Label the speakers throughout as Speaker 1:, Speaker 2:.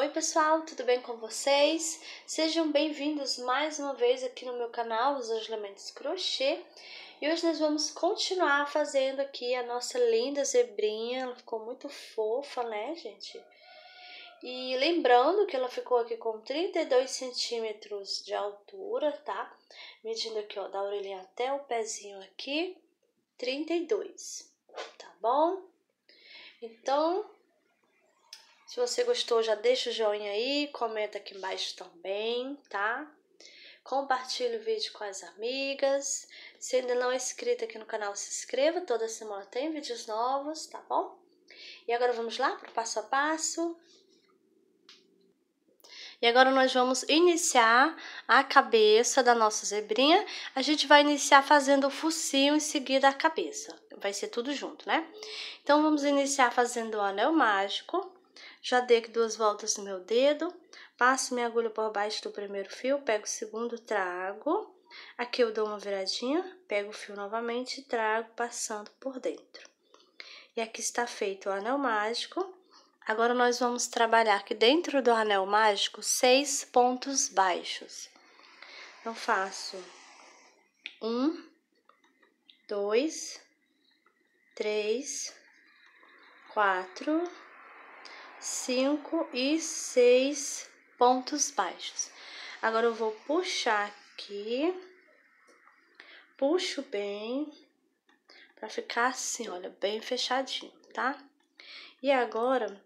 Speaker 1: Oi, pessoal, tudo bem com vocês? Sejam bem-vindos mais uma vez aqui no meu canal, Os Angelamentos Crochê. E hoje nós vamos continuar fazendo aqui a nossa linda zebrinha. Ela ficou muito fofa, né, gente? E lembrando que ela ficou aqui com 32 centímetros de altura, tá? Medindo aqui, ó, da orelhinha até o pezinho aqui, 32, tá bom? Então, se você gostou, já deixa o joinha aí, comenta aqui embaixo também, tá? Compartilhe o vídeo com as amigas. Se ainda não é inscrito aqui no canal, se inscreva. Toda semana tem vídeos novos, tá bom? E agora vamos lá para o passo a passo. E agora nós vamos iniciar a cabeça da nossa zebrinha. A gente vai iniciar fazendo o focinho em seguida a cabeça. Vai ser tudo junto, né? Então, vamos iniciar fazendo o anel mágico. Já dei aqui duas voltas no meu dedo, passo minha agulha por baixo do primeiro fio, pego o segundo, trago. Aqui eu dou uma viradinha, pego o fio novamente e trago passando por dentro. E aqui está feito o anel mágico. Agora, nós vamos trabalhar aqui dentro do anel mágico seis pontos baixos. Então, faço um, dois, três, quatro, 5 e 6 pontos baixos. Agora, eu vou puxar aqui, puxo bem, pra ficar assim, olha, bem fechadinho, tá? E agora,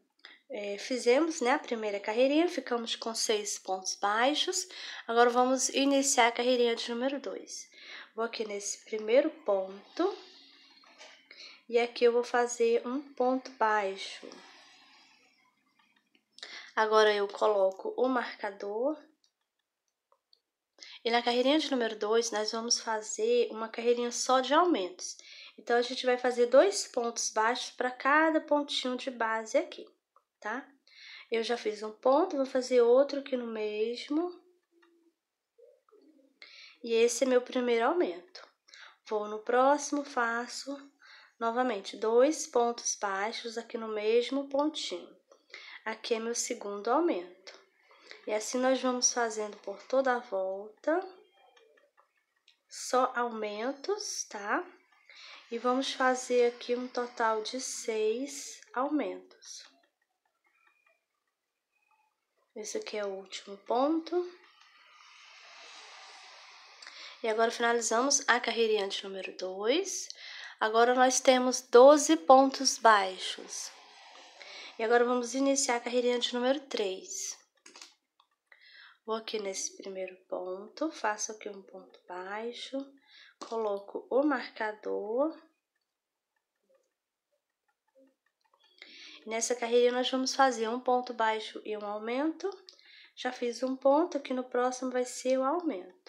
Speaker 1: é, fizemos, né, a primeira carreirinha, ficamos com seis pontos baixos. Agora, vamos iniciar a carreirinha de número 2. Vou aqui nesse primeiro ponto, e aqui eu vou fazer um ponto baixo. Agora eu coloco o marcador. E na carreirinha de número 2, nós vamos fazer uma carreirinha só de aumentos. Então, a gente vai fazer dois pontos baixos para cada pontinho de base aqui, tá? Eu já fiz um ponto, vou fazer outro aqui no mesmo. E esse é meu primeiro aumento. Vou no próximo, faço novamente dois pontos baixos aqui no mesmo pontinho. Aqui é meu segundo aumento. E assim nós vamos fazendo por toda a volta, só aumentos, tá? E vamos fazer aqui um total de seis aumentos. Esse aqui é o último ponto. E agora finalizamos a carreirinha de número 2. Agora nós temos 12 pontos baixos. E agora vamos iniciar a carreirinha de número 3. Vou aqui nesse primeiro ponto, faço aqui um ponto baixo, coloco o marcador. Nessa carreirinha, nós vamos fazer um ponto baixo e um aumento. Já fiz um ponto, aqui no próximo vai ser o aumento.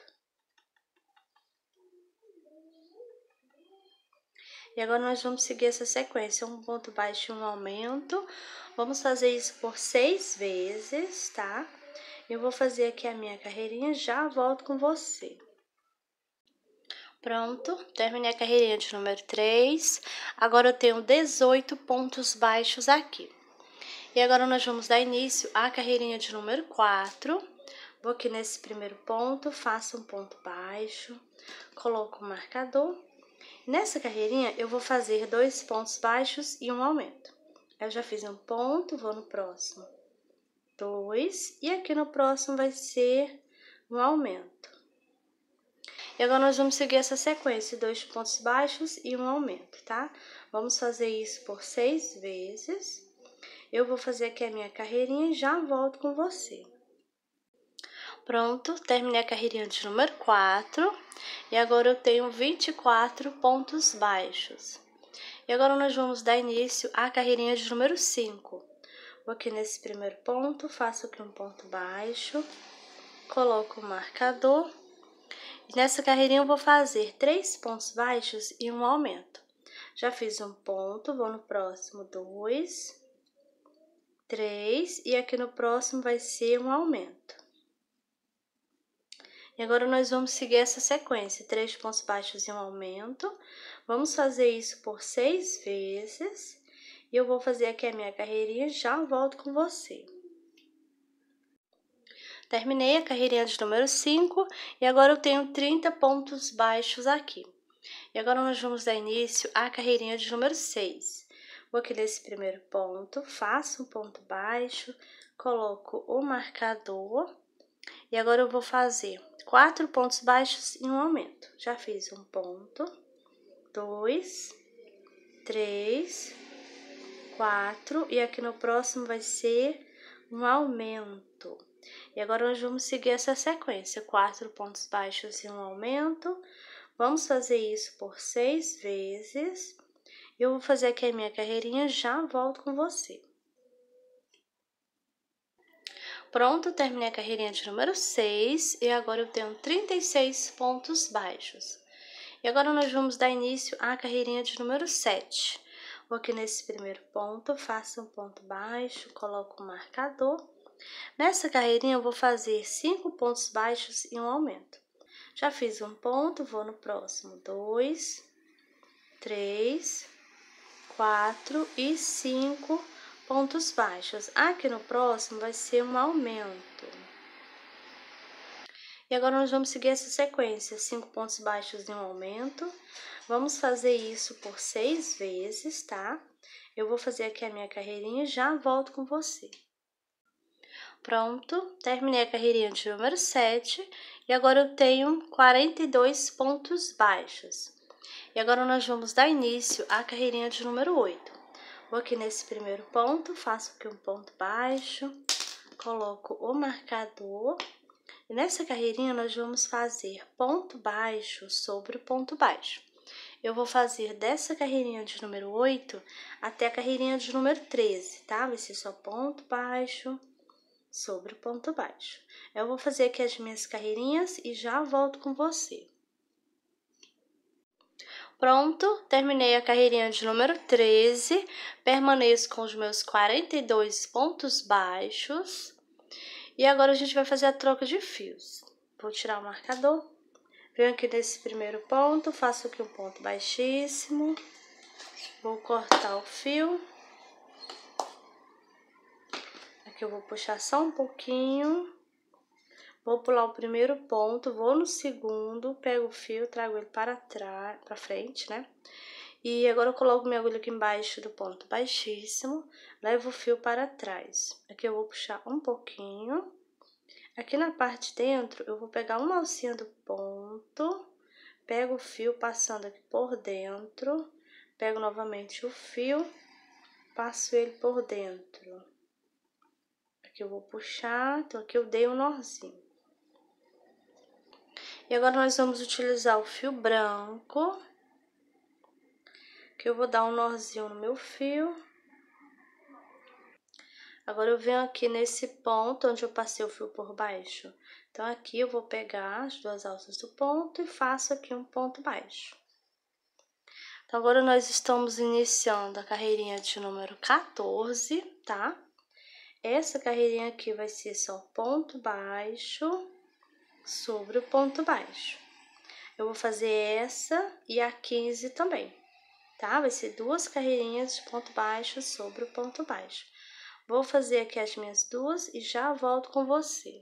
Speaker 1: E agora nós vamos seguir essa sequência, um ponto baixo e um aumento. Vamos fazer isso por seis vezes, tá? Eu vou fazer aqui a minha carreirinha, já volto com você. Pronto, terminei a carreirinha de número 3. Agora eu tenho 18 pontos baixos aqui. E agora nós vamos dar início à carreirinha de número 4. Vou aqui nesse primeiro ponto, faço um ponto baixo, coloco o marcador Nessa carreirinha, eu vou fazer dois pontos baixos e um aumento. Eu já fiz um ponto, vou no próximo. Dois, e aqui no próximo vai ser um aumento. E agora nós vamos seguir essa sequência, dois pontos baixos e um aumento, tá? Vamos fazer isso por seis vezes. Eu vou fazer aqui a minha carreirinha e já volto com você. Pronto, terminei a carreirinha de número 4 e agora eu tenho 24 pontos baixos. E agora nós vamos dar início à carreirinha de número 5. Vou aqui nesse primeiro ponto, faço aqui um ponto baixo, coloco o marcador. E nessa carreirinha eu vou fazer três pontos baixos e um aumento. Já fiz um ponto, vou no próximo dois, três, e aqui no próximo vai ser um aumento. E agora nós vamos seguir essa sequência, três pontos baixos e um aumento. Vamos fazer isso por seis vezes. E eu vou fazer aqui a minha carreirinha já volto com você. Terminei a carreirinha de número 5 e agora eu tenho 30 pontos baixos aqui. E agora nós vamos dar início à carreirinha de número 6. Vou aqui nesse primeiro ponto, faço um ponto baixo, coloco o marcador e agora eu vou fazer quatro pontos baixos em um aumento. Já fiz um ponto, dois, três, quatro, e aqui no próximo vai ser um aumento. E agora nós vamos seguir essa sequência, quatro pontos baixos e um aumento. Vamos fazer isso por seis vezes. Eu vou fazer aqui a minha carreirinha, já volto com você. Pronto, terminei a carreirinha de número 6 e agora eu tenho 36 pontos baixos. E agora nós vamos dar início à carreirinha de número 7. Vou aqui nesse primeiro ponto, faço um ponto baixo, coloco o um marcador. Nessa carreirinha eu vou fazer 5 pontos baixos e um aumento. Já fiz um ponto, vou no próximo, 2, 3, 4 e 5 pontos baixos. Aqui no próximo vai ser um aumento. E agora nós vamos seguir essa sequência, cinco pontos baixos e um aumento. Vamos fazer isso por seis vezes, tá? Eu vou fazer aqui a minha carreirinha e já volto com você. Pronto, terminei a carreirinha de número 7 e agora eu tenho 42 pontos baixos. E agora nós vamos dar início à carreirinha de número 8. Vou aqui nesse primeiro ponto, faço aqui um ponto baixo, coloco o marcador. E nessa carreirinha, nós vamos fazer ponto baixo sobre o ponto baixo. Eu vou fazer dessa carreirinha de número 8 até a carreirinha de número 13, tá? Vai ser só ponto baixo sobre o ponto baixo. Eu vou fazer aqui as minhas carreirinhas e já volto com você. Pronto, terminei a carreirinha de número 13, permaneço com os meus 42 pontos baixos. E agora a gente vai fazer a troca de fios. Vou tirar o marcador. Venho aqui nesse primeiro ponto, faço aqui um ponto baixíssimo. Vou cortar o fio. Aqui eu vou puxar só um pouquinho. Vou pular o primeiro ponto, vou no segundo, pego o fio, trago ele para trás, para frente, né? E agora eu coloco minha agulha aqui embaixo do ponto baixíssimo, levo o fio para trás. Aqui eu vou puxar um pouquinho. Aqui na parte de dentro, eu vou pegar uma alcinha do ponto, pego o fio passando aqui por dentro, pego novamente o fio, passo ele por dentro. Aqui eu vou puxar, então aqui eu dei um nozinho. E agora nós vamos utilizar o fio branco, que eu vou dar um nozinho no meu fio. Agora eu venho aqui nesse ponto onde eu passei o fio por baixo. Então, aqui eu vou pegar as duas alças do ponto e faço aqui um ponto baixo. Então, agora nós estamos iniciando a carreirinha de número 14, tá? Essa carreirinha aqui vai ser só ponto baixo sobre o ponto baixo. Eu vou fazer essa e a 15 também, tá? Vai ser duas carreirinhas de ponto baixo sobre o ponto baixo. Vou fazer aqui as minhas duas e já volto com você.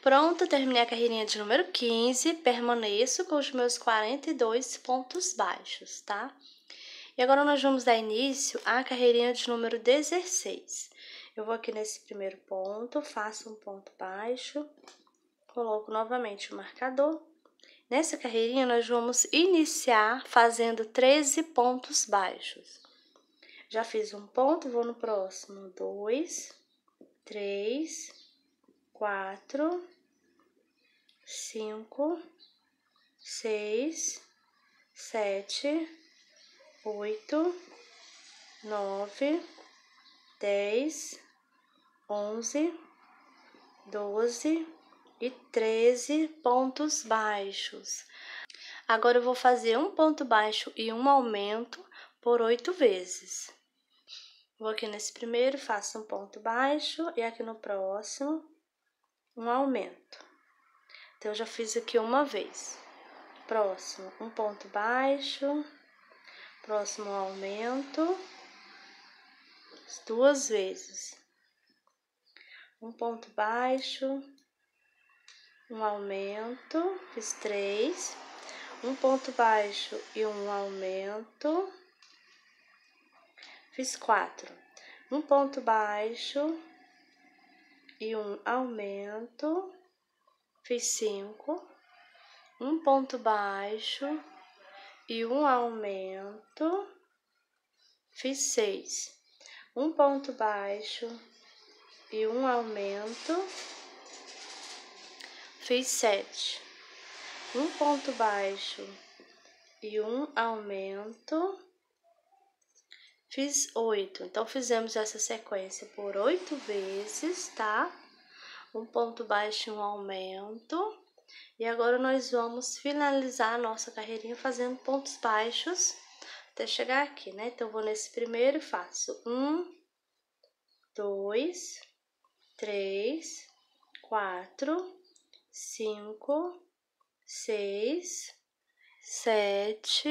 Speaker 1: Pronto, terminei a carreirinha de número 15, permaneço com os meus 42 pontos baixos, tá? E agora nós vamos dar início à carreirinha de número 16. Eu vou aqui nesse primeiro ponto, faço um ponto baixo, coloco novamente o marcador. Nessa carreirinha, nós vamos iniciar fazendo 13 pontos baixos. Já fiz um ponto, vou no próximo. Dois, três, quatro, cinco, seis, sete, oito, nove, dez, 11, 12 e 13 pontos baixos. Agora eu vou fazer um ponto baixo e um aumento por oito vezes. Vou aqui nesse primeiro, faço um ponto baixo e aqui no próximo um aumento. Então, eu já fiz aqui uma vez. Próximo, um ponto baixo, próximo um aumento, duas vezes um ponto baixo, um aumento, fiz três, um ponto baixo e um aumento, fiz quatro, um ponto baixo e um aumento, fiz cinco, um ponto baixo e um aumento, fiz seis, um ponto baixo e um aumento, fiz sete. Um ponto baixo e um aumento, fiz oito. Então, fizemos essa sequência por oito vezes, tá? Um ponto baixo e um aumento. E agora nós vamos finalizar a nossa carreirinha fazendo pontos baixos até chegar aqui, né? Então, vou nesse primeiro e faço um, dois, três, quatro, cinco, seis, sete,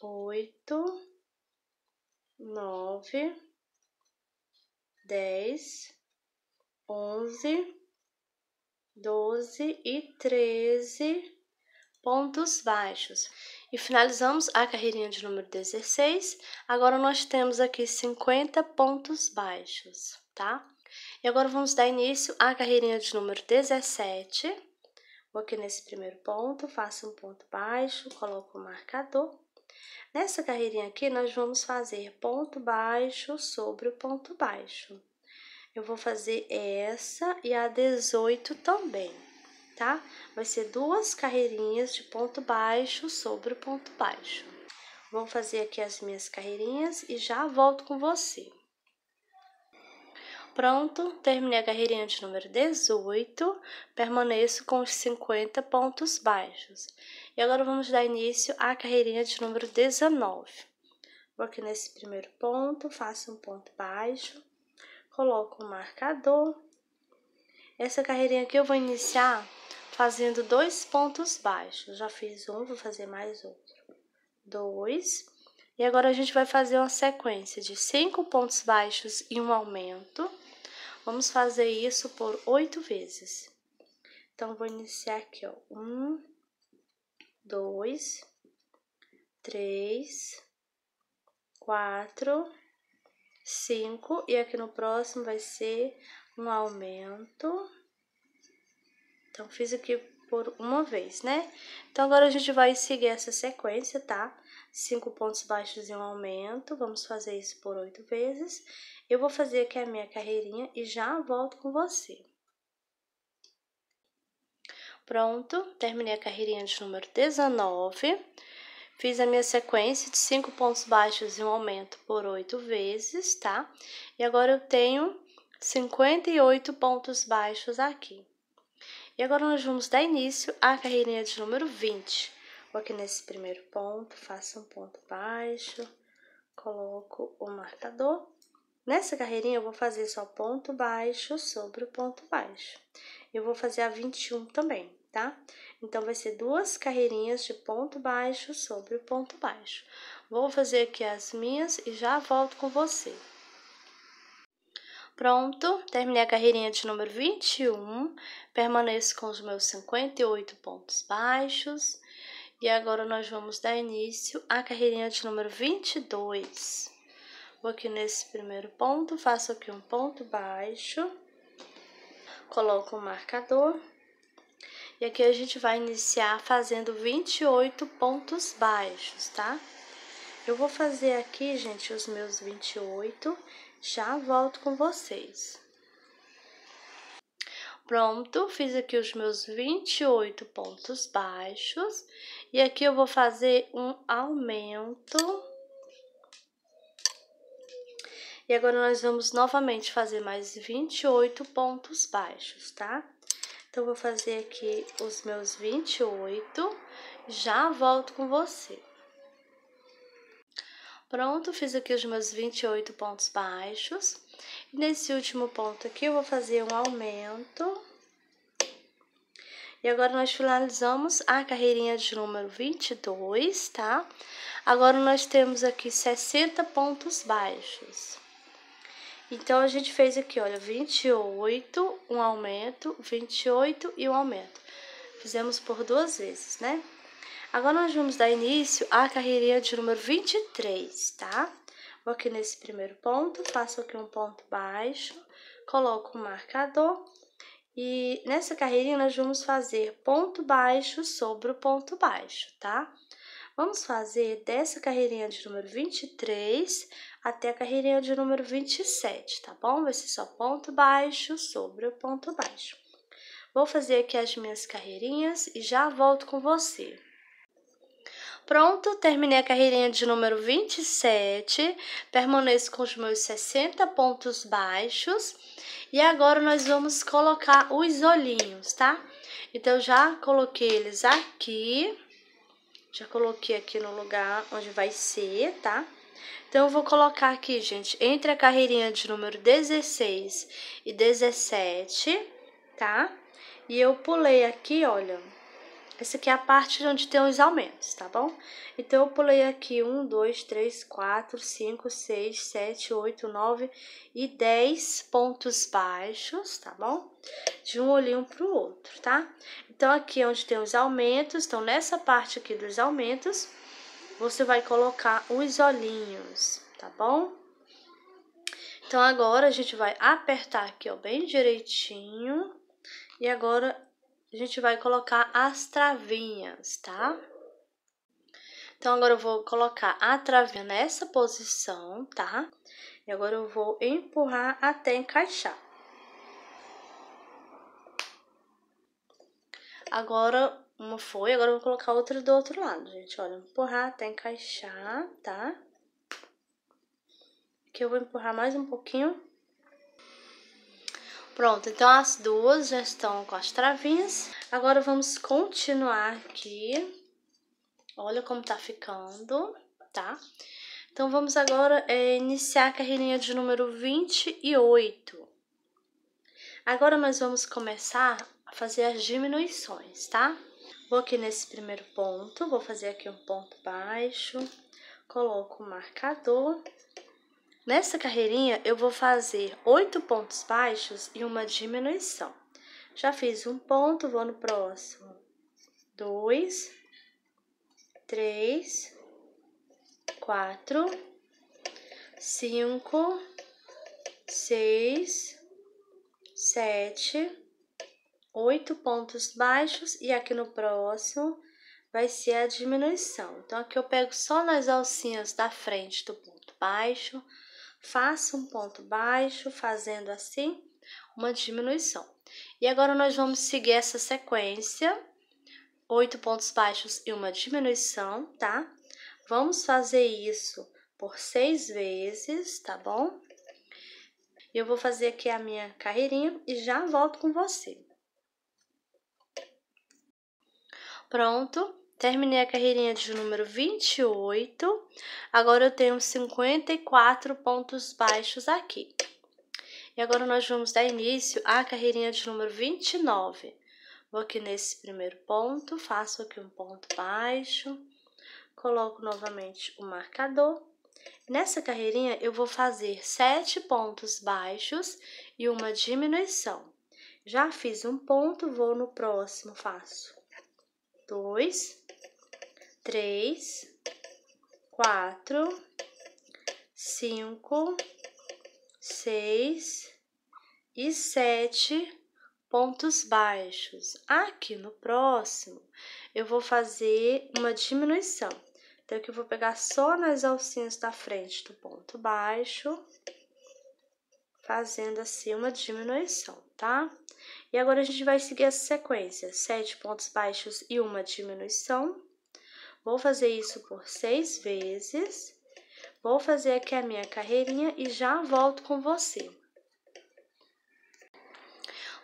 Speaker 1: oito, nove, dez, onze, doze e treze pontos baixos. E finalizamos a carreirinha de número 16. Agora nós temos aqui 50 pontos baixos, tá? E agora vamos dar início à carreirinha de número 17. Vou aqui nesse primeiro ponto, faço um ponto baixo, coloco o marcador. Nessa carreirinha aqui, nós vamos fazer ponto baixo sobre o ponto baixo. Eu vou fazer essa e a 18 também, tá? Vai ser duas carreirinhas de ponto baixo sobre o ponto baixo. Vou fazer aqui as minhas carreirinhas e já volto com você. Pronto, terminei a carreirinha de número 18, permaneço com os 50 pontos baixos. E agora vamos dar início à carreirinha de número 19. Vou aqui nesse primeiro ponto, faço um ponto baixo, coloco o um marcador. Essa carreirinha aqui eu vou iniciar fazendo dois pontos baixos. Já fiz um, vou fazer mais outro. Dois. E agora a gente vai fazer uma sequência de cinco pontos baixos e um aumento Vamos fazer isso por oito vezes. Então, vou iniciar aqui, ó. Um, dois, três, quatro, cinco. E aqui no próximo vai ser um aumento. Então, fiz aqui por uma vez, né? Então, agora a gente vai seguir essa sequência, tá? Cinco pontos baixos e um aumento. Vamos fazer isso por oito vezes. Eu vou fazer aqui a minha carreirinha e já volto com você. Pronto, terminei a carreirinha de número 19. Fiz a minha sequência de cinco pontos baixos e um aumento por oito vezes, tá? E agora eu tenho 58 pontos baixos aqui. E agora nós vamos dar início à carreirinha de número 20. Vou aqui nesse primeiro ponto, faço um ponto baixo, coloco o marcador Nessa carreirinha, eu vou fazer só ponto baixo sobre o ponto baixo. Eu vou fazer a 21 também, tá? Então, vai ser duas carreirinhas de ponto baixo sobre o ponto baixo. Vou fazer aqui as minhas e já volto com você. Pronto, terminei a carreirinha de número 21, permaneço com os meus 58 pontos baixos. E agora, nós vamos dar início à carreirinha de número 22. Vou aqui nesse primeiro ponto, faço aqui um ponto baixo, coloco o um marcador. E aqui a gente vai iniciar fazendo 28 pontos baixos, tá? Eu vou fazer aqui, gente, os meus 28, já volto com vocês. Pronto, fiz aqui os meus 28 pontos baixos. E aqui eu vou fazer um aumento e agora nós vamos novamente fazer mais 28 pontos baixos, tá? Então, vou fazer aqui os meus 28, já volto com você. Pronto, fiz aqui os meus 28 pontos baixos. E nesse último ponto aqui, eu vou fazer um aumento. E agora, nós finalizamos a carreirinha de número 22, tá? Agora, nós temos aqui 60 pontos baixos. Então, a gente fez aqui, olha, 28, um aumento, 28 e um aumento. Fizemos por duas vezes, né? Agora, nós vamos dar início à carreirinha de número 23, tá? Vou aqui nesse primeiro ponto, faço aqui um ponto baixo, coloco o um marcador. E nessa carreirinha, nós vamos fazer ponto baixo sobre o ponto baixo, tá? Tá? Vamos fazer dessa carreirinha de número 23 até a carreirinha de número 27, tá bom? Vai ser só ponto baixo sobre o ponto baixo. Vou fazer aqui as minhas carreirinhas e já volto com você. Pronto, terminei a carreirinha de número 27, permaneço com os meus 60 pontos baixos e agora nós vamos colocar os olhinhos, tá? Então, já coloquei eles aqui. Já coloquei aqui no lugar onde vai ser, tá? Então, eu vou colocar aqui, gente, entre a carreirinha de número 16 e 17, tá? E eu pulei aqui, olha, essa aqui é a parte onde tem os aumentos, tá bom? Então, eu pulei aqui 1, 2, 3, 4, 5, 6, 7, 8, 9 e 10 pontos baixos, tá bom? De um olhinho pro outro, tá? Então, aqui é onde tem os aumentos, então nessa parte aqui dos aumentos, você vai colocar os olhinhos, tá bom? Então, agora a gente vai apertar aqui, ó, bem direitinho. E agora a gente vai colocar as travinhas, tá? Então, agora eu vou colocar a travinha nessa posição, tá? E agora eu vou empurrar até encaixar. Agora, uma foi, agora eu vou colocar outra do outro lado, gente. Olha, empurrar até encaixar, tá? Aqui eu vou empurrar mais um pouquinho. Pronto, então as duas já estão com as travinhas. Agora vamos continuar aqui. Olha como tá ficando, tá? Então vamos agora é, iniciar a carreirinha de número 28. Agora nós vamos começar a fazer as diminuições, tá? Vou aqui nesse primeiro ponto, vou fazer aqui um ponto baixo, coloco o marcador Nessa carreirinha, eu vou fazer oito pontos baixos e uma diminuição. Já fiz um ponto, vou no próximo. Dois, três, quatro, cinco, seis, sete, oito pontos baixos e aqui no próximo vai ser a diminuição. Então, aqui eu pego só nas alcinhas da frente do ponto baixo, faça um ponto baixo, fazendo assim uma diminuição. E agora nós vamos seguir essa sequência, oito pontos baixos e uma diminuição, tá? Vamos fazer isso por seis vezes, tá bom? Eu vou fazer aqui a minha carreirinha e já volto com você. Pronto, Terminei a carreirinha de número 28. Agora eu tenho 54 pontos baixos aqui. E agora nós vamos dar início à carreirinha de número 29. Vou aqui nesse primeiro ponto, faço aqui um ponto baixo, coloco novamente o marcador. Nessa carreirinha eu vou fazer sete pontos baixos e uma diminuição. Já fiz um ponto, vou no próximo, faço dois, três, quatro, cinco, seis e sete pontos baixos. Aqui no próximo, eu vou fazer uma diminuição. Então, aqui eu vou pegar só nas alcinhas da frente do ponto baixo, fazendo assim uma diminuição, tá? E agora a gente vai seguir essa sequência, sete pontos baixos e uma diminuição, Vou fazer isso por seis vezes. Vou fazer aqui a minha carreirinha e já volto com você.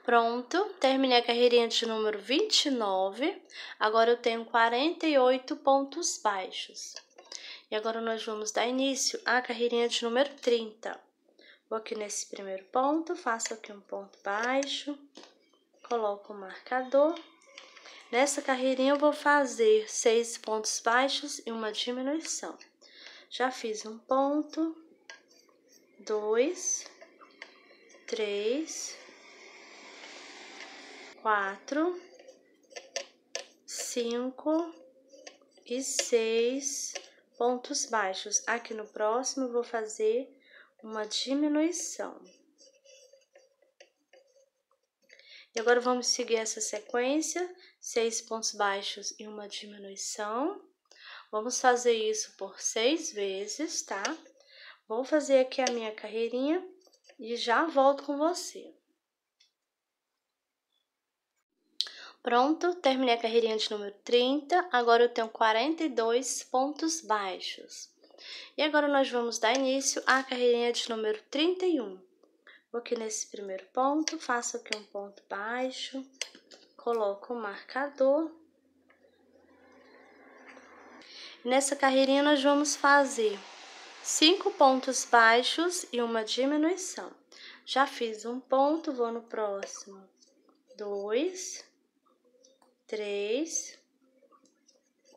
Speaker 1: Pronto, terminei a carreirinha de número 29. Agora eu tenho 48 pontos baixos. E agora nós vamos dar início à carreirinha de número 30. Vou aqui nesse primeiro ponto, faço aqui um ponto baixo, coloco o marcador Nessa carreirinha eu vou fazer seis pontos baixos e uma diminuição. Já fiz um ponto, dois, três, quatro, cinco e seis pontos baixos. Aqui no próximo vou fazer uma diminuição. E agora vamos seguir essa sequência, seis pontos baixos e uma diminuição. Vamos fazer isso por seis vezes, tá? Vou fazer aqui a minha carreirinha e já volto com você. Pronto, terminei a carreirinha de número 30, agora eu tenho 42 pontos baixos. E agora nós vamos dar início à carreirinha de número 31. Vou aqui nesse primeiro ponto, faço aqui um ponto baixo, coloco o marcador. Nessa carreirinha, nós vamos fazer cinco pontos baixos e uma diminuição. Já fiz um ponto, vou no próximo. Dois, três,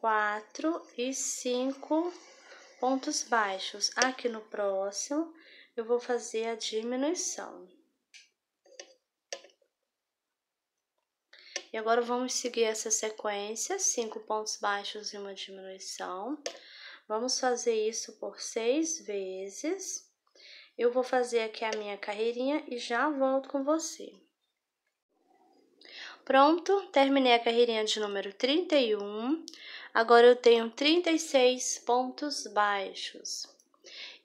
Speaker 1: quatro e cinco pontos baixos. Aqui no próximo, eu vou fazer a diminuição. E agora vamos seguir essa sequência, cinco pontos baixos e uma diminuição. Vamos fazer isso por seis vezes. Eu vou fazer aqui a minha carreirinha e já volto com você. Pronto, terminei a carreirinha de número 31. Agora eu tenho 36 pontos baixos.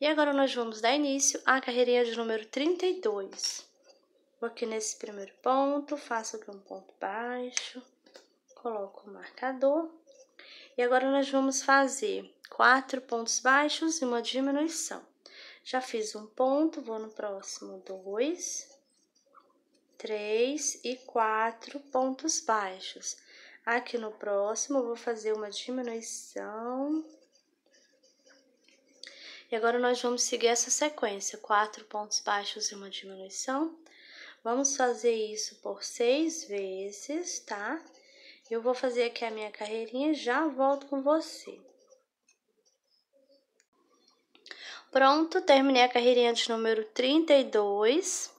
Speaker 1: E agora nós vamos dar início à carreirinha de número 32. Vou aqui nesse primeiro ponto, faço aqui um ponto baixo, coloco o marcador. E agora nós vamos fazer quatro pontos baixos e uma diminuição. Já fiz um ponto, vou no próximo dois, três e quatro pontos baixos. Aqui no próximo, vou fazer uma diminuição e agora nós vamos seguir essa sequência: quatro pontos baixos e uma diminuição. Vamos fazer isso por seis vezes, tá? Eu vou fazer aqui a minha carreirinha e já volto com você. Pronto, terminei a carreirinha de número 32.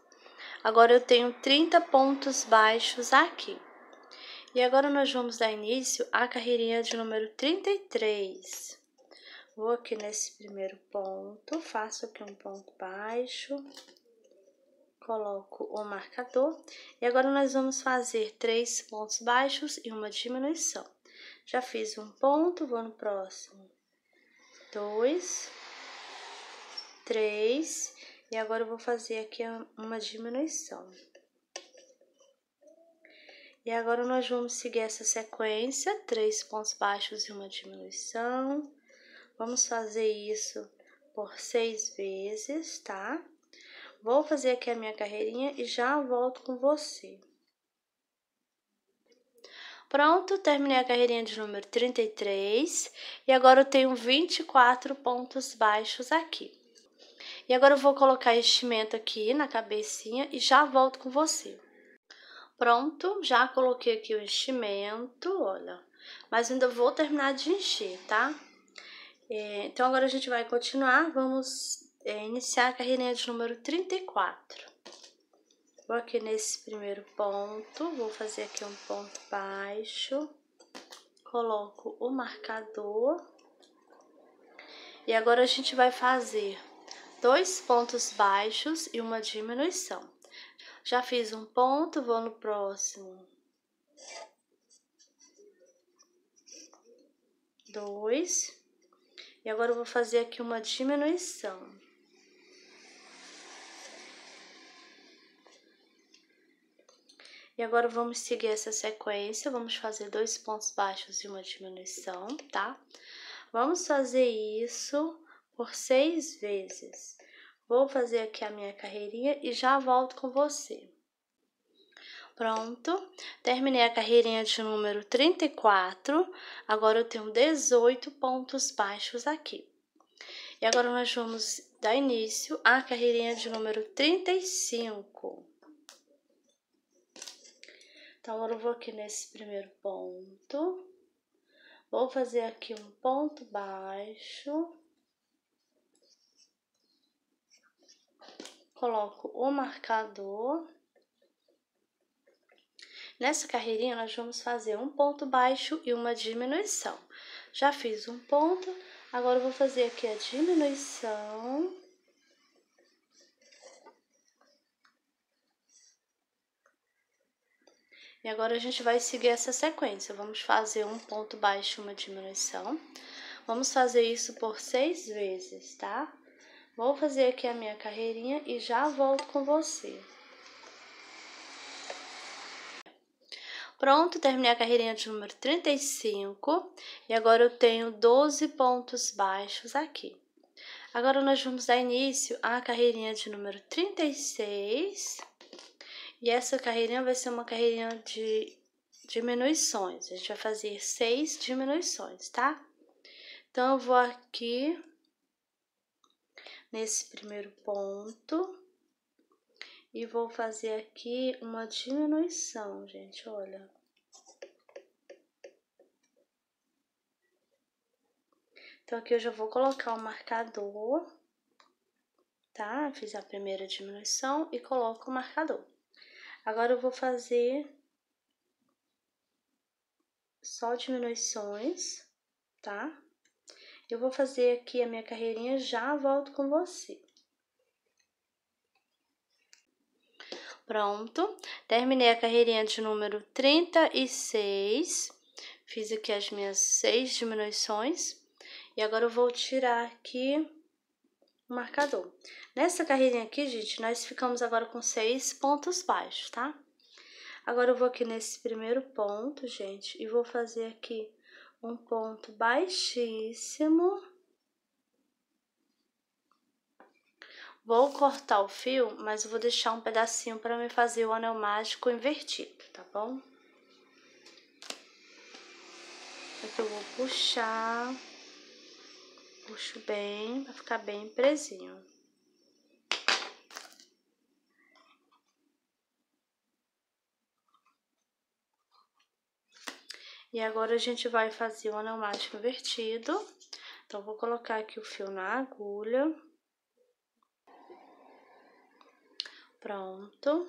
Speaker 1: Agora eu tenho 30 pontos baixos aqui. E agora nós vamos dar início à carreirinha de número 33. Vou aqui nesse primeiro ponto, faço aqui um ponto baixo, coloco o marcador. E agora, nós vamos fazer três pontos baixos e uma diminuição. Já fiz um ponto, vou no próximo. Dois, três, e agora eu vou fazer aqui uma diminuição. E agora, nós vamos seguir essa sequência, três pontos baixos e uma diminuição Vamos fazer isso por seis vezes, tá? Vou fazer aqui a minha carreirinha e já volto com você. Pronto, terminei a carreirinha de número 33 e agora eu tenho 24 pontos baixos aqui. E agora eu vou colocar enchimento aqui na cabecinha e já volto com você. Pronto, já coloquei aqui o enchimento, olha. Mas ainda vou terminar de encher, tá? É, então agora a gente vai continuar, vamos é, iniciar a carreirinha de número 34. Vou aqui nesse primeiro ponto, vou fazer aqui um ponto baixo, coloco o marcador. E agora a gente vai fazer dois pontos baixos e uma diminuição. Já fiz um ponto, vou no próximo. Dois. E agora eu vou fazer aqui uma diminuição. E agora vamos seguir essa sequência, vamos fazer dois pontos baixos e uma diminuição, tá? Vamos fazer isso por seis vezes. Vou fazer aqui a minha carreirinha e já volto com você. Pronto, terminei a carreirinha de número 34, agora eu tenho 18 pontos baixos aqui. E agora nós vamos dar início à carreirinha de número 35. Então, agora eu vou aqui nesse primeiro ponto, vou fazer aqui um ponto baixo, coloco o marcador Nessa carreirinha, nós vamos fazer um ponto baixo e uma diminuição. Já fiz um ponto, agora eu vou fazer aqui a diminuição. E agora a gente vai seguir essa sequência. Vamos fazer um ponto baixo, uma diminuição. Vamos fazer isso por seis vezes, tá? Vou fazer aqui a minha carreirinha e já volto com você. Pronto, terminei a carreirinha de número 35 e agora eu tenho 12 pontos baixos aqui. Agora nós vamos dar início à carreirinha de número 36 e essa carreirinha vai ser uma carreirinha de diminuições. A gente vai fazer seis diminuições, tá? Então, eu vou aqui nesse primeiro ponto e vou fazer aqui uma diminuição, gente, olha. Então, aqui eu já vou colocar o marcador, tá? Fiz a primeira diminuição e coloco o marcador. Agora, eu vou fazer só diminuições, tá? Eu vou fazer aqui a minha carreirinha, já volto com você. Pronto, terminei a carreirinha de número 36, fiz aqui as minhas seis diminuições, e agora eu vou tirar aqui o marcador. Nessa carreirinha aqui, gente, nós ficamos agora com seis pontos baixos, tá? Agora eu vou aqui nesse primeiro ponto, gente, e vou fazer aqui um ponto baixíssimo Vou cortar o fio, mas vou deixar um pedacinho para me fazer o anel mágico invertido, tá bom? Aqui é eu vou puxar, puxo bem, vai ficar bem presinho. E agora a gente vai fazer o anel mágico invertido. Então, vou colocar aqui o fio na agulha. Pronto.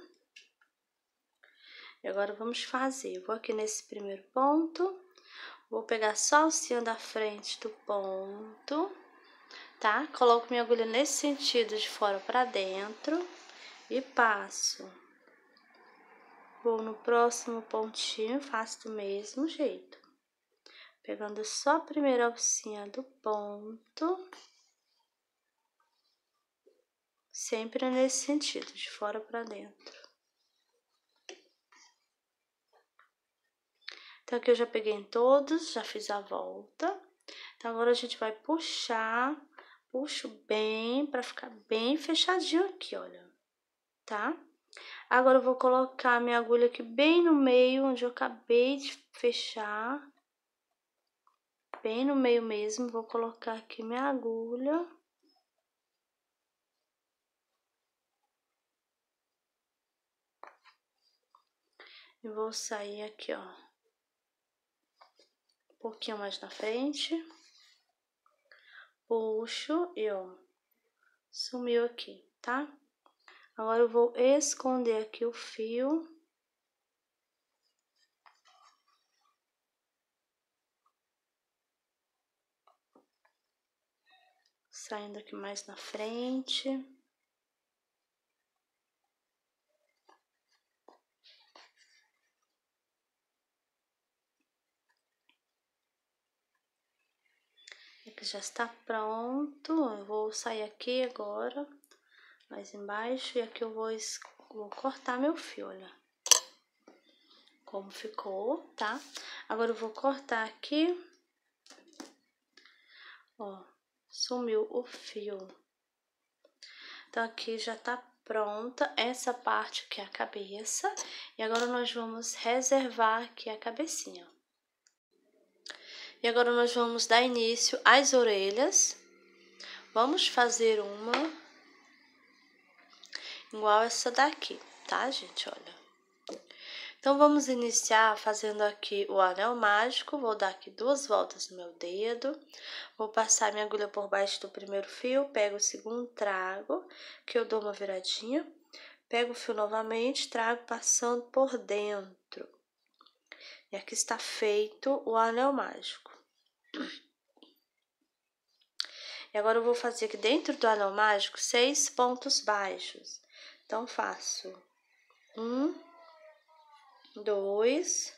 Speaker 1: E agora vamos fazer. Vou aqui nesse primeiro ponto, vou pegar só o alcinha da frente do ponto, tá? Coloco minha agulha nesse sentido de fora para dentro e passo. Vou no próximo pontinho, faço do mesmo jeito. Pegando só a primeira alcinha do ponto sempre nesse sentido, de fora para dentro. Então, aqui eu já peguei em todos, já fiz a volta. Então, agora a gente vai puxar, puxo bem para ficar bem fechadinho aqui, olha, tá? Agora eu vou colocar minha agulha aqui bem no meio, onde eu acabei de fechar. Bem no meio mesmo, vou colocar aqui minha agulha. e vou sair aqui, ó. Um pouquinho mais na frente. Puxo e ó. Sumiu aqui, tá? Agora eu vou esconder aqui o fio. Saindo aqui mais na frente. já está pronto. Eu vou sair aqui agora, mais embaixo, e aqui eu vou, vou cortar meu fio, olha. Como ficou, tá? Agora eu vou cortar aqui. Ó, sumiu o fio. Então, aqui já tá pronta essa parte que é a cabeça. E agora nós vamos reservar aqui a cabecinha, e agora nós vamos dar início às orelhas. Vamos fazer uma igual essa daqui, tá, gente? Olha. Então, vamos iniciar fazendo aqui o anel mágico. Vou dar aqui duas voltas no meu dedo. Vou passar minha agulha por baixo do primeiro fio. Pego o segundo, trago, que eu dou uma viradinha. Pego o fio novamente, trago passando por dentro. E aqui está feito o anel mágico. E agora eu vou fazer aqui dentro do anel mágico seis pontos baixos. Então, faço um, dois,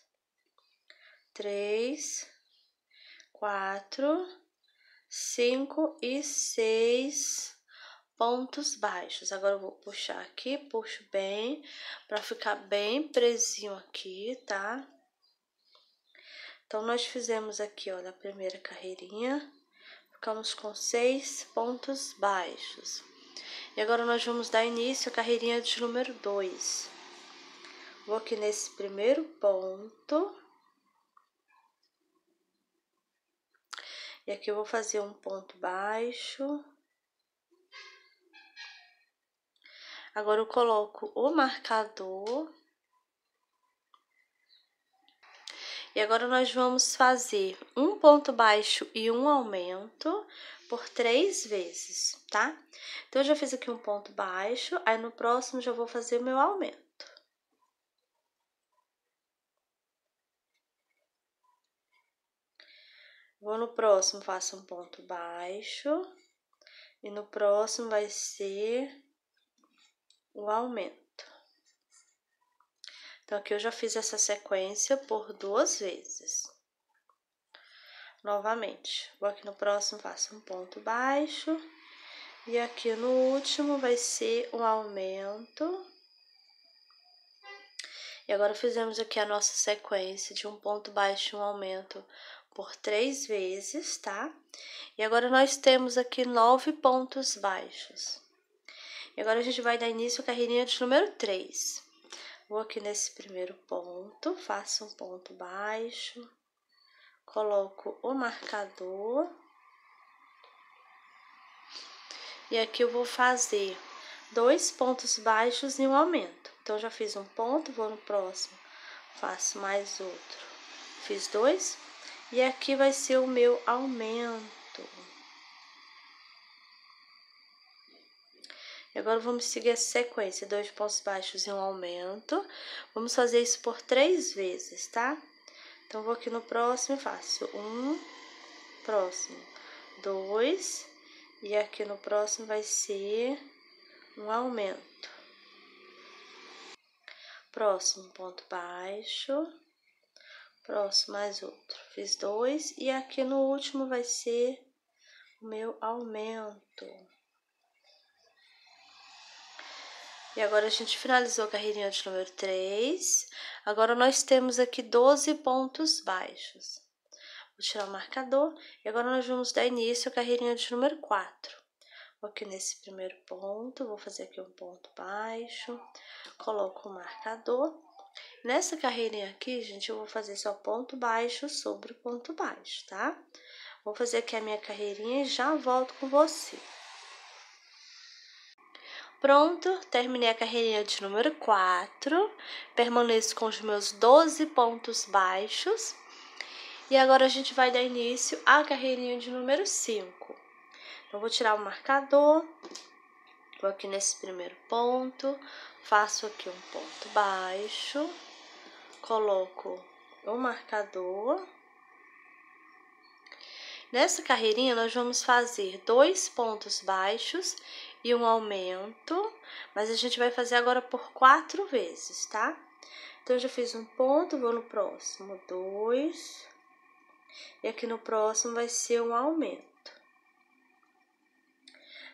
Speaker 1: três, quatro, cinco e seis pontos baixos. Agora eu vou puxar aqui, puxo bem, pra ficar bem presinho aqui, tá? Então, nós fizemos aqui, olha, a primeira carreirinha, ficamos com seis pontos baixos. E agora, nós vamos dar início à carreirinha de número 2. Vou aqui nesse primeiro ponto. E aqui eu vou fazer um ponto baixo. Agora, eu coloco o marcador E agora nós vamos fazer um ponto baixo e um aumento por três vezes, tá? Então, eu já fiz aqui um ponto baixo, aí no próximo já vou fazer o meu aumento. Vou no próximo, faço um ponto baixo, e no próximo vai ser o aumento. Então, aqui eu já fiz essa sequência por duas vezes. Novamente, vou aqui no próximo, faço um ponto baixo. E aqui no último vai ser um aumento. E agora fizemos aqui a nossa sequência de um ponto baixo e um aumento por três vezes, tá? E agora nós temos aqui nove pontos baixos. E agora a gente vai dar início à carreirinha de número 3. Vou aqui nesse primeiro ponto, faço um ponto baixo, coloco o marcador. E aqui eu vou fazer dois pontos baixos e um aumento. Então, já fiz um ponto, vou no próximo, faço mais outro. Fiz dois, e aqui vai ser o meu aumento. Agora vamos seguir a sequência, dois pontos baixos e um aumento. Vamos fazer isso por três vezes, tá? Então, vou aqui no próximo e faço um, próximo, dois, e aqui no próximo vai ser um aumento. Próximo ponto baixo, próximo mais outro. Fiz dois, e aqui no último vai ser o meu aumento. E agora a gente finalizou a carreirinha de número 3. Agora nós temos aqui 12 pontos baixos. Vou tirar o marcador e agora nós vamos dar início à carreirinha de número 4. Vou aqui nesse primeiro ponto, vou fazer aqui um ponto baixo, coloco o marcador. Nessa carreirinha aqui, gente, eu vou fazer só ponto baixo sobre ponto baixo, tá? Vou fazer aqui a minha carreirinha e já volto com você. Pronto, terminei a carreirinha de número 4, permaneço com os meus 12 pontos baixos. E agora a gente vai dar início à carreirinha de número 5. Então, vou tirar o marcador, vou aqui nesse primeiro ponto, faço aqui um ponto baixo, coloco o marcador. Nessa carreirinha, nós vamos fazer dois pontos baixos e um aumento, mas a gente vai fazer agora por quatro vezes, tá? Então, já fiz um ponto, vou no próximo, dois, e aqui no próximo vai ser um aumento.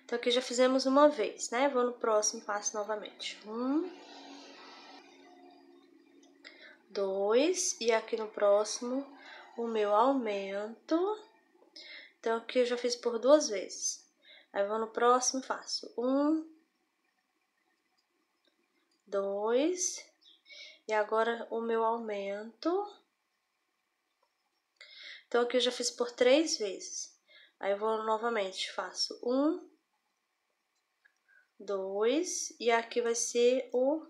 Speaker 1: Então, aqui já fizemos uma vez, né? Vou no próximo passo novamente. Um, dois, e aqui no próximo o meu aumento. Então, aqui eu já fiz por duas vezes. Aí vou no próximo, faço um, dois, e agora o meu aumento. Então, aqui eu já fiz por três vezes. Aí eu vou novamente, faço um, dois, e aqui vai ser o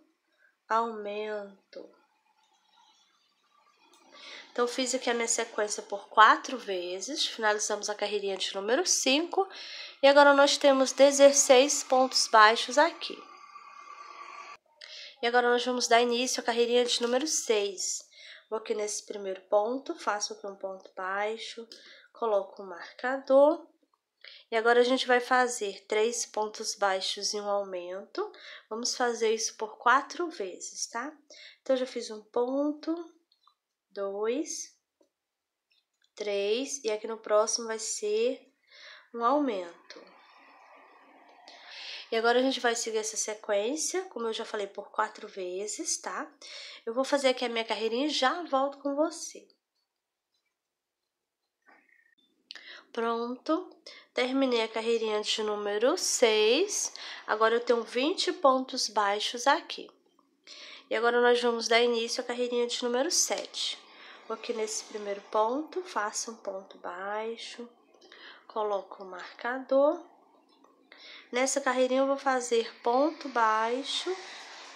Speaker 1: aumento. Então, fiz aqui a minha sequência por quatro vezes, finalizamos a carreirinha de número 5 e agora nós temos 16 pontos baixos aqui. E agora nós vamos dar início à carreirinha de número 6. Vou aqui nesse primeiro ponto, faço aqui um ponto baixo, coloco o um marcador. E agora a gente vai fazer três pontos baixos e um aumento. Vamos fazer isso por quatro vezes, tá? Então, já fiz um ponto, dois, três, e aqui no próximo vai ser um aumento. E agora a gente vai seguir essa sequência, como eu já falei, por quatro vezes, tá? Eu vou fazer aqui a minha carreirinha e já volto com você. Pronto, terminei a carreirinha de número 6, agora eu tenho 20 pontos baixos aqui. E agora nós vamos dar início à carreirinha de número 7. Vou aqui nesse primeiro ponto, faço um ponto baixo, coloco o marcador Nessa carreirinha eu vou fazer ponto baixo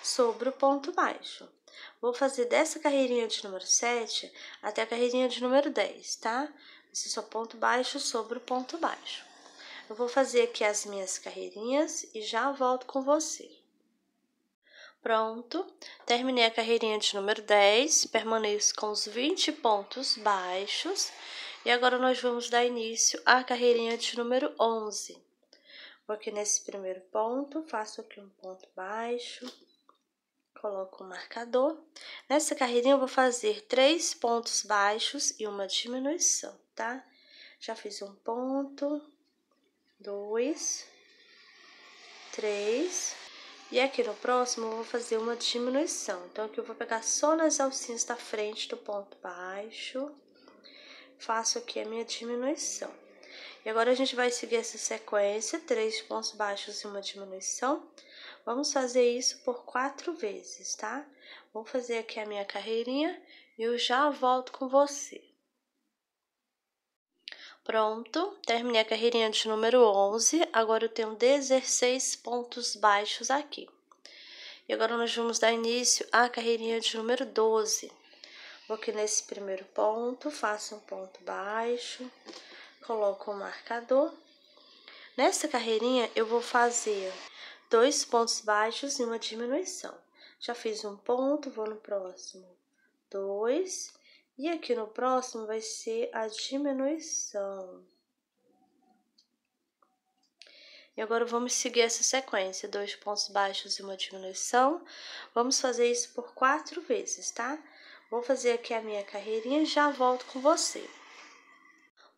Speaker 1: sobre o ponto baixo. Vou fazer dessa carreirinha de número 7 até a carreirinha de número 10, tá? Esse é só ponto baixo sobre o ponto baixo. Eu vou fazer aqui as minhas carreirinhas e já volto com você. Pronto, terminei a carreirinha de número 10, permaneço com os 20 pontos baixos. E agora nós vamos dar início à carreirinha de número 11. Vou aqui nesse primeiro ponto, faço aqui um ponto baixo, coloco o marcador. Nessa carreirinha eu vou fazer três pontos baixos e uma diminuição, tá? Já fiz um ponto, dois, três, e aqui no próximo eu vou fazer uma diminuição. Então, aqui eu vou pegar só nas alcinhas da frente do ponto baixo, faço aqui a minha diminuição. E agora a gente vai seguir essa sequência, três pontos baixos e uma diminuição. Vamos fazer isso por quatro vezes, tá? Vou fazer aqui a minha carreirinha e eu já volto com você. Pronto, terminei a carreirinha de número 11, agora eu tenho 16 pontos baixos aqui. E agora nós vamos dar início à carreirinha de número 12. Vou aqui nesse primeiro ponto, faço um ponto baixo, coloco o marcador. Nessa carreirinha, eu vou fazer dois pontos baixos e uma diminuição. Já fiz um ponto, vou no próximo, dois, e aqui no próximo vai ser a diminuição. E agora vamos seguir essa sequência, dois pontos baixos e uma diminuição. Vamos fazer isso por quatro vezes, tá? Vou fazer aqui a minha carreirinha e já volto com você.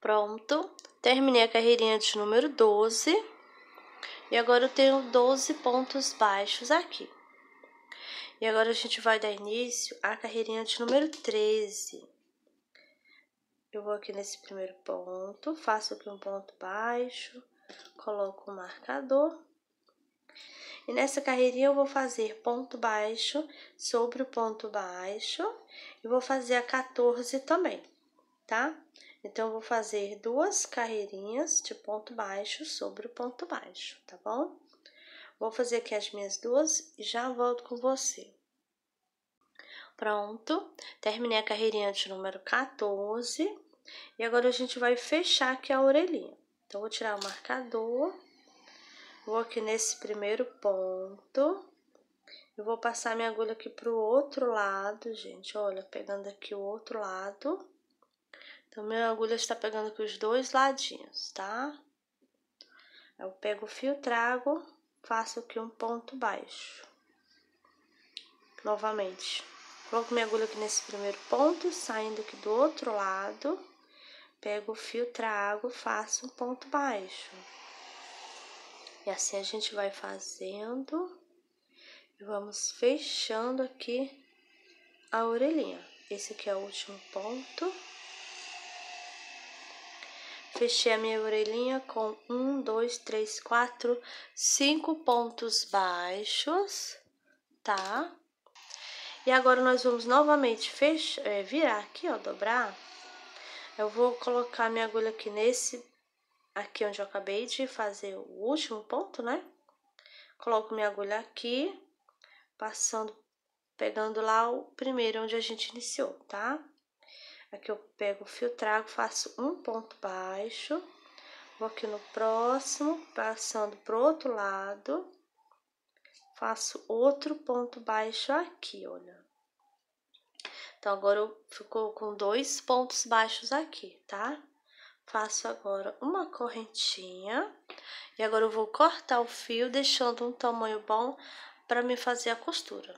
Speaker 1: Pronto, terminei a carreirinha de número 12 e agora eu tenho 12 pontos baixos aqui. E agora a gente vai dar início à carreirinha de número 13. Eu vou aqui nesse primeiro ponto, faço aqui um ponto baixo, coloco o um marcador. E nessa carreirinha eu vou fazer ponto baixo sobre o ponto baixo e vou fazer a 14 também, tá? Então, eu vou fazer duas carreirinhas de ponto baixo sobre o ponto baixo, tá bom? Vou fazer aqui as minhas duas e já volto com você. Pronto, terminei a carreirinha de número 14. E agora a gente vai fechar aqui a orelhinha. Então, vou tirar o marcador. Vou aqui nesse primeiro ponto. Eu vou passar minha agulha aqui pro outro lado, gente. Olha, pegando aqui o outro lado. Então, minha agulha está pegando aqui os dois ladinhos, tá? Eu pego o fio, trago, faço aqui um ponto baixo. Novamente. Coloco minha agulha aqui nesse primeiro ponto, saindo aqui do outro lado. Pego o fio, trago, faço um ponto baixo. E assim a gente vai fazendo. E vamos fechando aqui a orelhinha. Esse aqui é o último ponto. Fechei a minha orelhinha com um, dois, três, quatro, cinco pontos baixos, tá? E agora nós vamos novamente fechar, é, virar aqui, ó, dobrar. Eu vou colocar minha agulha aqui nesse, aqui onde eu acabei de fazer o último ponto, né? Coloco minha agulha aqui, passando, pegando lá o primeiro onde a gente iniciou, tá? Aqui é eu pego o fio trago, faço um ponto baixo, vou aqui no próximo, passando pro outro lado, faço outro ponto baixo aqui, olha. Então, agora eu ficou com dois pontos baixos aqui, tá? Faço agora uma correntinha e agora eu vou cortar o fio, deixando um tamanho bom para me fazer a costura.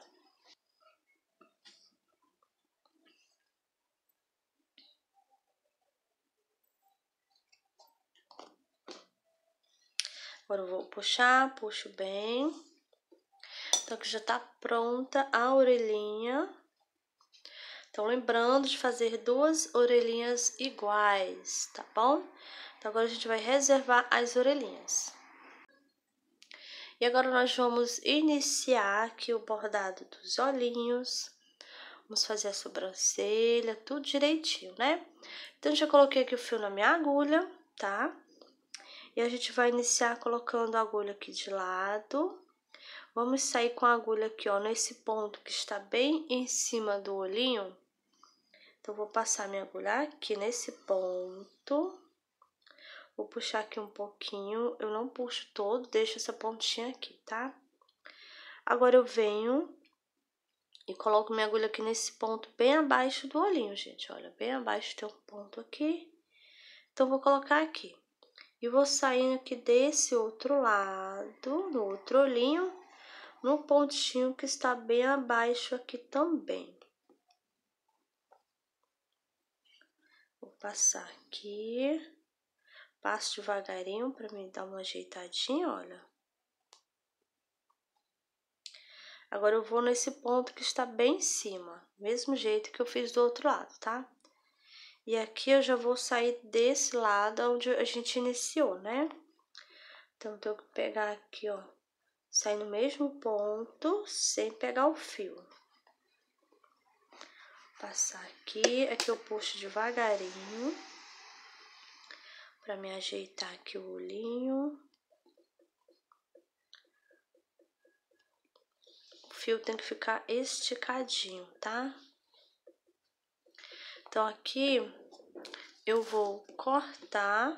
Speaker 1: Agora eu vou puxar, puxo bem. Então, aqui já tá pronta a orelhinha. Então, lembrando de fazer duas orelhinhas iguais, tá bom? Então, agora a gente vai reservar as orelhinhas. E agora, nós vamos iniciar aqui o bordado dos olhinhos. Vamos fazer a sobrancelha, tudo direitinho, né? Então, já coloquei aqui o fio na minha agulha, tá? E a gente vai iniciar colocando a agulha aqui de lado. Vamos sair com a agulha aqui, ó, nesse ponto que está bem em cima do olhinho. Então, vou passar minha agulha aqui nesse ponto. Vou puxar aqui um pouquinho, eu não puxo todo, deixo essa pontinha aqui, tá? Agora, eu venho e coloco minha agulha aqui nesse ponto bem abaixo do olhinho, gente. Olha, bem abaixo tem um ponto aqui. Então, vou colocar aqui. E vou saindo aqui desse outro lado, no outro olhinho, no pontinho que está bem abaixo aqui também. Vou passar aqui, passo devagarinho para me dar uma ajeitadinha, olha. Agora eu vou nesse ponto que está bem em cima, mesmo jeito que eu fiz do outro lado, tá? E aqui eu já vou sair desse lado onde a gente iniciou, né? Então, tenho que pegar aqui, ó, sair no mesmo ponto sem pegar o fio. Passar aqui, aqui eu puxo devagarinho para me ajeitar aqui o olhinho. O fio tem que ficar esticadinho, tá? Então, aqui eu vou cortar.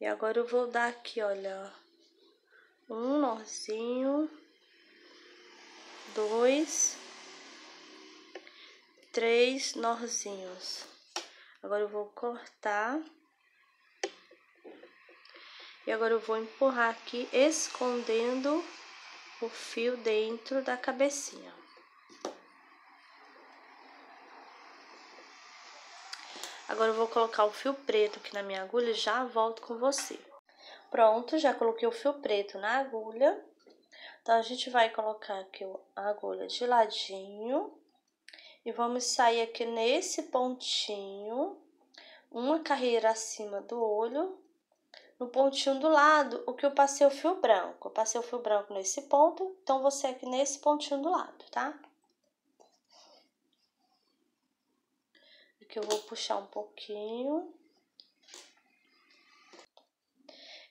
Speaker 1: E agora eu vou dar aqui, olha, um nozinho, dois, três nozinhos. Agora eu vou cortar. E agora eu vou empurrar aqui, escondendo o fio dentro da cabecinha. Agora eu vou colocar o fio preto aqui na minha agulha, já volto com você. Pronto, já coloquei o fio preto na agulha. Então, a gente vai colocar aqui a agulha de ladinho. E vamos sair aqui nesse pontinho, uma carreira acima do olho. No pontinho do lado, o que eu passei é o fio branco. Eu passei o fio branco nesse ponto, então você é aqui nesse pontinho do lado, tá? que eu vou puxar um pouquinho.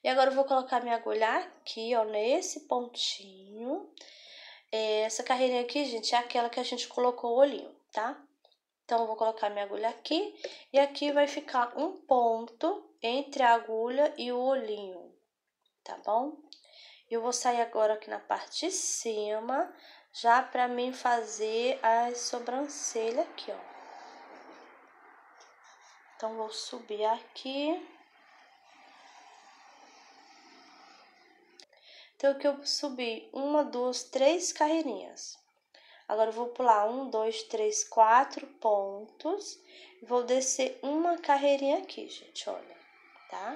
Speaker 1: E agora eu vou colocar minha agulha aqui, ó, nesse pontinho. É, essa carreirinha aqui, gente, é aquela que a gente colocou o olhinho, tá? Então, eu vou colocar minha agulha aqui e aqui vai ficar um ponto entre a agulha e o olhinho, tá bom? Eu vou sair agora aqui na parte de cima, já pra mim fazer a sobrancelha aqui, ó. Então, vou subir aqui. Então, que eu subi uma, duas, três carreirinhas. Agora, eu vou pular um, dois, três, quatro pontos. Vou descer uma carreirinha aqui, gente, olha, tá?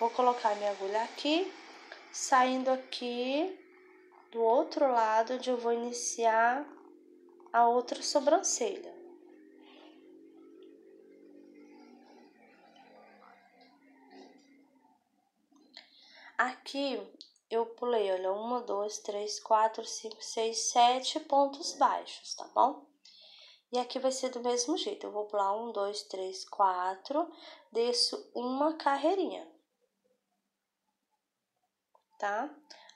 Speaker 1: Vou colocar minha agulha aqui, saindo aqui do outro lado, onde eu vou iniciar a outra sobrancelha. Aqui eu pulei, olha, uma, duas, três, quatro, cinco, seis, sete pontos baixos, tá bom? E aqui vai ser do mesmo jeito, eu vou pular um, dois, três, quatro, desço uma carreirinha, tá?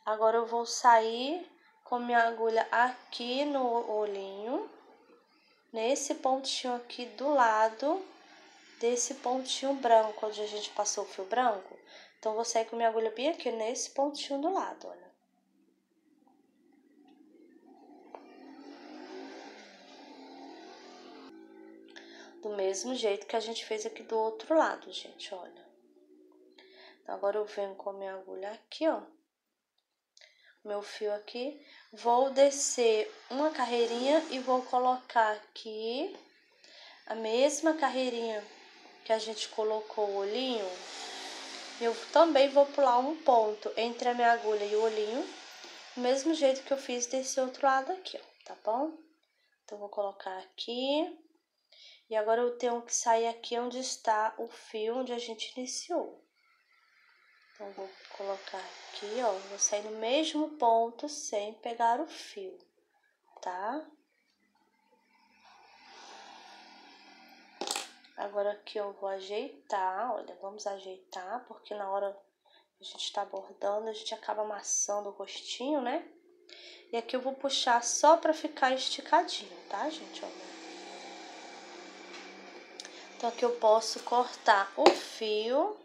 Speaker 1: Agora eu vou sair com minha agulha aqui no olhinho, nesse pontinho aqui do lado desse pontinho branco, onde a gente passou o fio branco, então, vou sair com minha agulha bem aqui nesse pontinho do lado, olha. Do mesmo jeito que a gente fez aqui do outro lado, gente, olha. Então, agora eu venho com a minha agulha aqui, ó. Meu fio aqui. Vou descer uma carreirinha e vou colocar aqui a mesma carreirinha que a gente colocou o olhinho. Eu também vou pular um ponto entre a minha agulha e o olhinho, do mesmo jeito que eu fiz desse outro lado aqui, ó, tá bom? Então, vou colocar aqui. E agora, eu tenho que sair aqui onde está o fio onde a gente iniciou. Então, vou colocar aqui, ó, vou sair no mesmo ponto sem pegar o fio, tá? Agora que eu vou ajeitar, olha, vamos ajeitar, porque na hora a gente tá bordando, a gente acaba amassando o rostinho, né? E aqui eu vou puxar só pra ficar esticadinho, tá, gente? Olha. Então, aqui eu posso cortar o fio.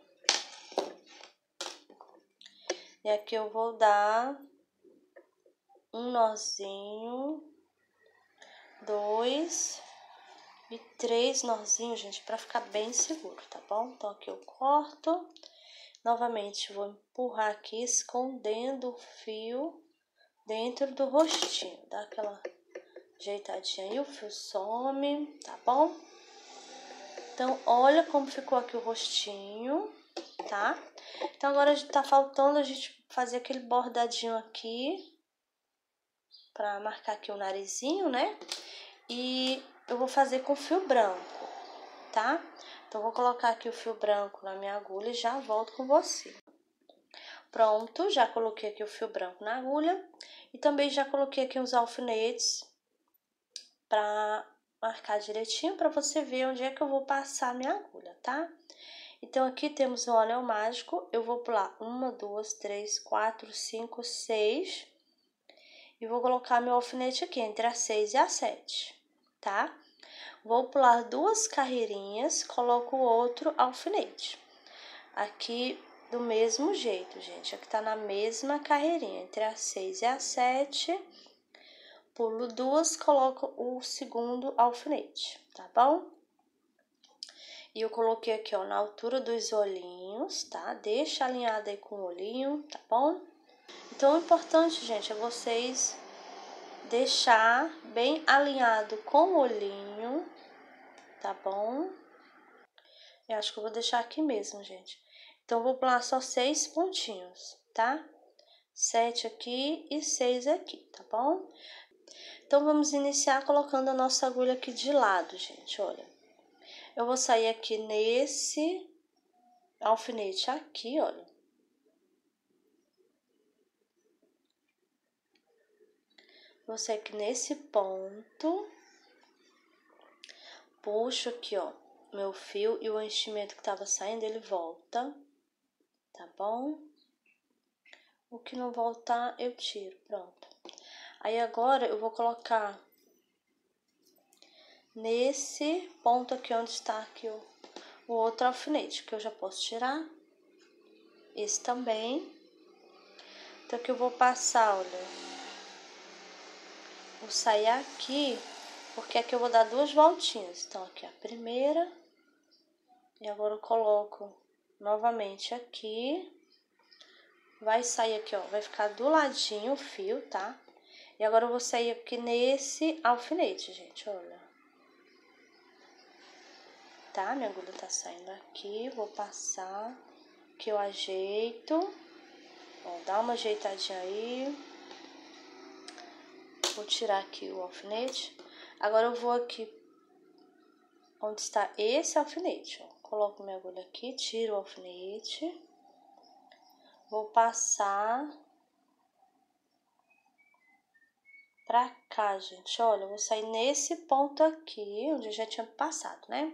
Speaker 1: E aqui eu vou dar um nozinho, dois, e três nozinhos, gente, para ficar bem seguro, tá bom? Então, aqui eu corto. Novamente, vou empurrar aqui, escondendo o fio dentro do rostinho. Dá aquela ajeitadinha aí, o fio some, tá bom? Então, olha como ficou aqui o rostinho, tá? Então, agora tá faltando a gente fazer aquele bordadinho aqui, pra marcar aqui o narizinho, né? E eu vou fazer com fio branco, tá? Então, vou colocar aqui o fio branco na minha agulha e já volto com você. Pronto, já coloquei aqui o fio branco na agulha e também já coloquei aqui os alfinetes para marcar direitinho para você ver onde é que eu vou passar a minha agulha, tá? Então, aqui temos o anel mágico, eu vou pular uma, duas, três, quatro, cinco, seis e vou colocar meu alfinete aqui entre a seis e a sete tá? Vou pular duas carreirinhas, coloco outro alfinete. Aqui do mesmo jeito, gente, aqui tá na mesma carreirinha, entre a 6 e a 7. Pulo duas, coloco o segundo alfinete, tá bom? E eu coloquei aqui, ó, na altura dos olhinhos, tá? Deixa alinhada aí com o olhinho, tá bom? Então, o importante, gente, é vocês deixar bem alinhado com o olhinho, tá bom? Eu acho que eu vou deixar aqui mesmo, gente. Então, vou pular só seis pontinhos, tá? Sete aqui e seis aqui, tá bom? Então, vamos iniciar colocando a nossa agulha aqui de lado, gente, olha. Eu vou sair aqui nesse alfinete aqui, olha. você que nesse ponto puxo aqui, ó, meu fio e o enchimento que tava saindo, ele volta, tá bom? O que não voltar, eu tiro, pronto. Aí agora eu vou colocar nesse ponto aqui onde está aqui o, o outro alfinete, que eu já posso tirar. Esse também. Então, que eu vou passar, olha, vou sair aqui, porque aqui eu vou dar duas voltinhas. Então, aqui a primeira, e agora eu coloco novamente aqui. Vai sair aqui, ó, vai ficar do ladinho o fio, tá? E agora eu vou sair aqui nesse alfinete, gente, olha. Tá? Minha agulha tá saindo aqui, vou passar, que eu ajeito. Ó, dá uma ajeitadinha aí vou tirar aqui o alfinete. Agora, eu vou aqui onde está esse alfinete, ó. Coloco minha agulha aqui, tiro o alfinete. Vou passar pra cá, gente. Olha, eu vou sair nesse ponto aqui, onde eu já tinha passado, né?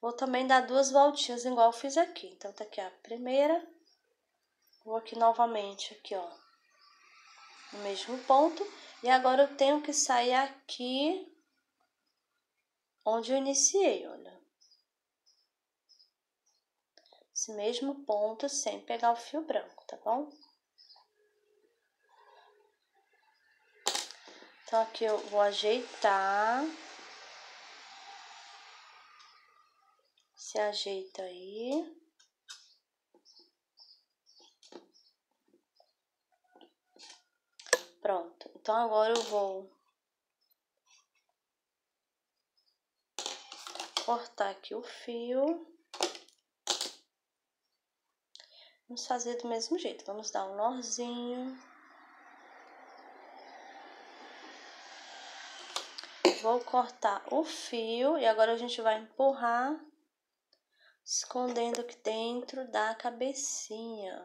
Speaker 1: Vou também dar duas voltinhas, igual eu fiz aqui. Então, tá aqui a primeira. Vou aqui novamente, aqui, ó. No mesmo ponto. E agora eu tenho que sair aqui onde eu iniciei, olha. Esse mesmo ponto sem pegar o fio branco, tá bom? Então, aqui eu vou ajeitar. Se ajeita aí. Pronto. Então agora eu vou cortar aqui o fio. Vamos fazer do mesmo jeito. Vamos dar um nozinho. Vou cortar o fio e agora a gente vai empurrar, escondendo aqui dentro da cabecinha.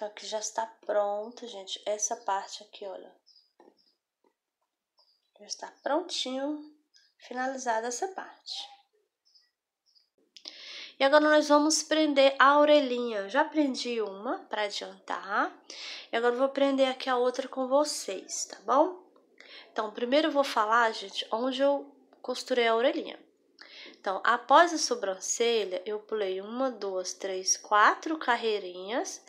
Speaker 1: Então aqui já está pronto, gente. Essa parte aqui, olha. Já está prontinho, finalizada essa parte. E agora nós vamos prender a orelhinha. Já prendi uma para adiantar. E agora vou prender aqui a outra com vocês, tá bom? Então, primeiro eu vou falar, gente, onde eu costurei a orelhinha. Então, após a sobrancelha, eu pulei uma, duas, três, quatro carreirinhas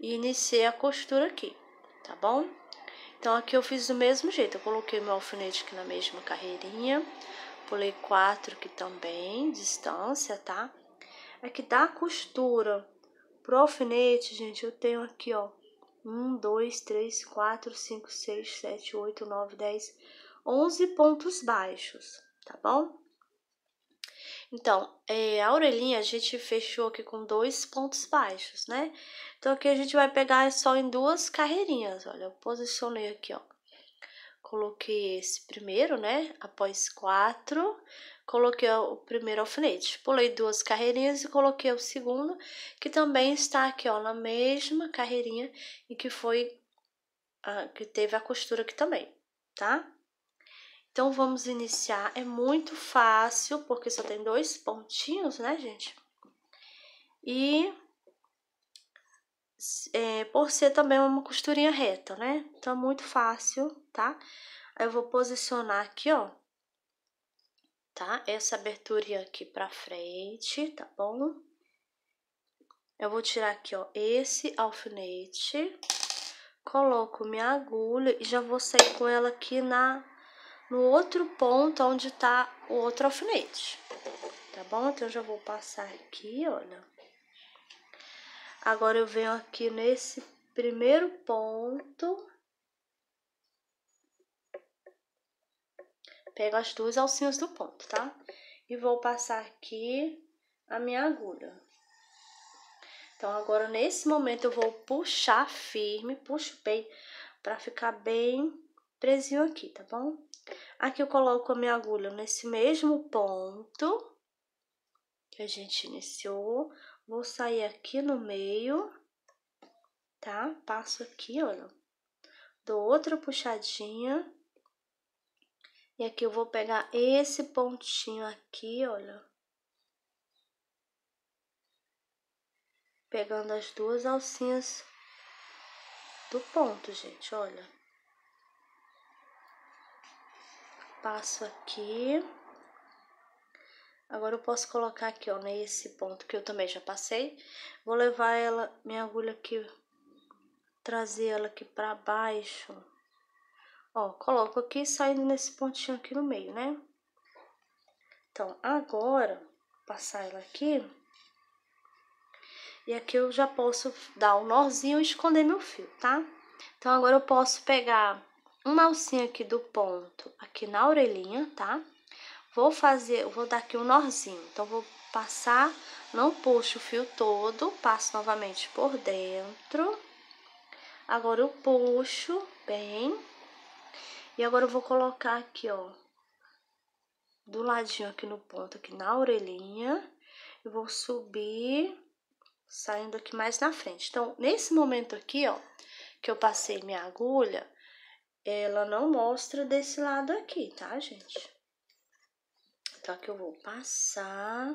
Speaker 1: e iniciei a costura aqui, tá bom? Então, aqui eu fiz do mesmo jeito, eu coloquei meu alfinete aqui na mesma carreirinha, pulei quatro aqui também, distância, tá? Aqui é da costura pro alfinete, gente, eu tenho aqui, ó, 1, 2, 3, 4, 5, 6, 7, 8, 9, 10, 11 pontos baixos, tá bom? Então, é, a orelhinha a gente fechou aqui com dois pontos baixos, né? Então, aqui a gente vai pegar só em duas carreirinhas, olha, eu posicionei aqui, ó. Coloquei esse primeiro, né? Após quatro, coloquei o primeiro alfinete. Pulei duas carreirinhas e coloquei o segundo, que também está aqui, ó, na mesma carreirinha e que foi, a, que teve a costura aqui também, tá? Então, vamos iniciar. É muito fácil, porque só tem dois pontinhos, né, gente? E é, por ser também uma costurinha reta, né? Então, é muito fácil, tá? Aí, eu vou posicionar aqui, ó, tá? Essa abertura aqui pra frente, tá bom? Eu vou tirar aqui, ó, esse alfinete, coloco minha agulha e já vou sair com ela aqui na no outro ponto onde tá o outro alfinete, tá bom? Então, eu já vou passar aqui, olha. Agora, eu venho aqui nesse primeiro ponto. Pego as duas alcinhas do ponto, tá? E vou passar aqui a minha agulha. Então, agora, nesse momento, eu vou puxar firme, puxo bem, pra ficar bem presinho aqui, tá bom? Aqui eu coloco a minha agulha nesse mesmo ponto que a gente iniciou. Vou sair aqui no meio, tá? Passo aqui, olha. Dou outra puxadinha. E aqui eu vou pegar esse pontinho aqui, olha. Pegando as duas alcinhas do ponto, gente, olha. passo aqui. Agora eu posso colocar aqui, ó, nesse ponto que eu também já passei. Vou levar ela, minha agulha aqui, trazer ela aqui pra baixo. Ó, coloco aqui, saindo nesse pontinho aqui no meio, né? Então, agora, passar ela aqui. E aqui eu já posso dar um nozinho e esconder meu fio, tá? Então, agora eu posso pegar uma alcinha aqui do ponto, aqui na orelhinha, tá? Vou fazer, vou dar aqui um nozinho. Então, vou passar, não puxo o fio todo, passo novamente por dentro. Agora, eu puxo bem. E agora, eu vou colocar aqui, ó, do ladinho aqui no ponto, aqui na orelhinha. Eu vou subir, saindo aqui mais na frente. Então, nesse momento aqui, ó, que eu passei minha agulha, ela não mostra desse lado aqui, tá, gente? Então, aqui eu vou passar.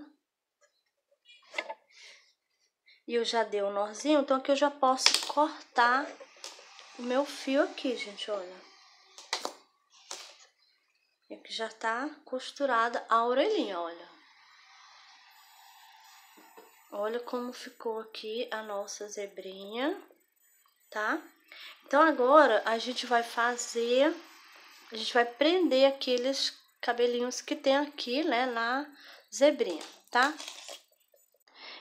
Speaker 1: E eu já dei o um nozinho, então aqui eu já posso cortar o meu fio aqui, gente, olha. E aqui já tá costurada a orelhinha, olha. Olha como ficou aqui a nossa zebrinha, tá? Então agora a gente vai fazer, a gente vai prender aqueles cabelinhos que tem aqui, né, na zebrinha, tá?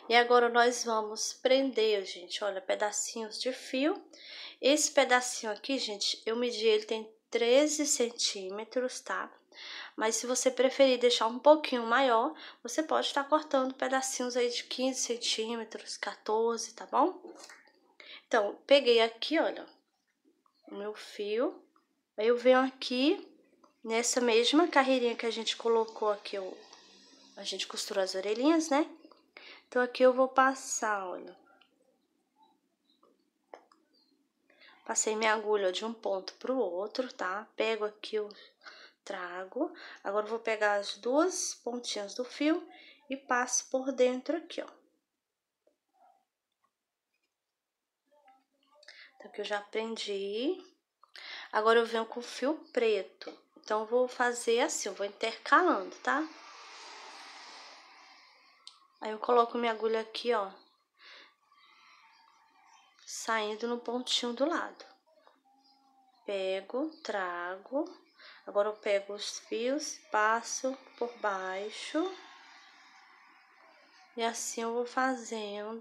Speaker 1: E agora nós vamos prender, gente, olha, pedacinhos de fio. Esse pedacinho aqui, gente, eu medi, ele tem 13 centímetros, tá? Mas se você preferir deixar um pouquinho maior, você pode estar cortando pedacinhos aí de 15 centímetros, 14, tá bom? Então, peguei aqui, olha, o meu fio. Aí eu venho aqui, nessa mesma carreirinha que a gente colocou aqui, a gente costurou as orelhinhas, né? Então, aqui eu vou passar, olha. Passei minha agulha de um ponto pro outro, tá? Pego aqui o trago. Agora, vou pegar as duas pontinhas do fio e passo por dentro aqui, ó. Tá que eu já aprendi. Agora eu venho com fio preto. Então, vou fazer assim, eu vou intercalando, tá? Aí, eu coloco minha agulha aqui, ó. Saindo no pontinho do lado. Pego, trago. Agora, eu pego os fios, passo por baixo. E assim eu vou fazendo,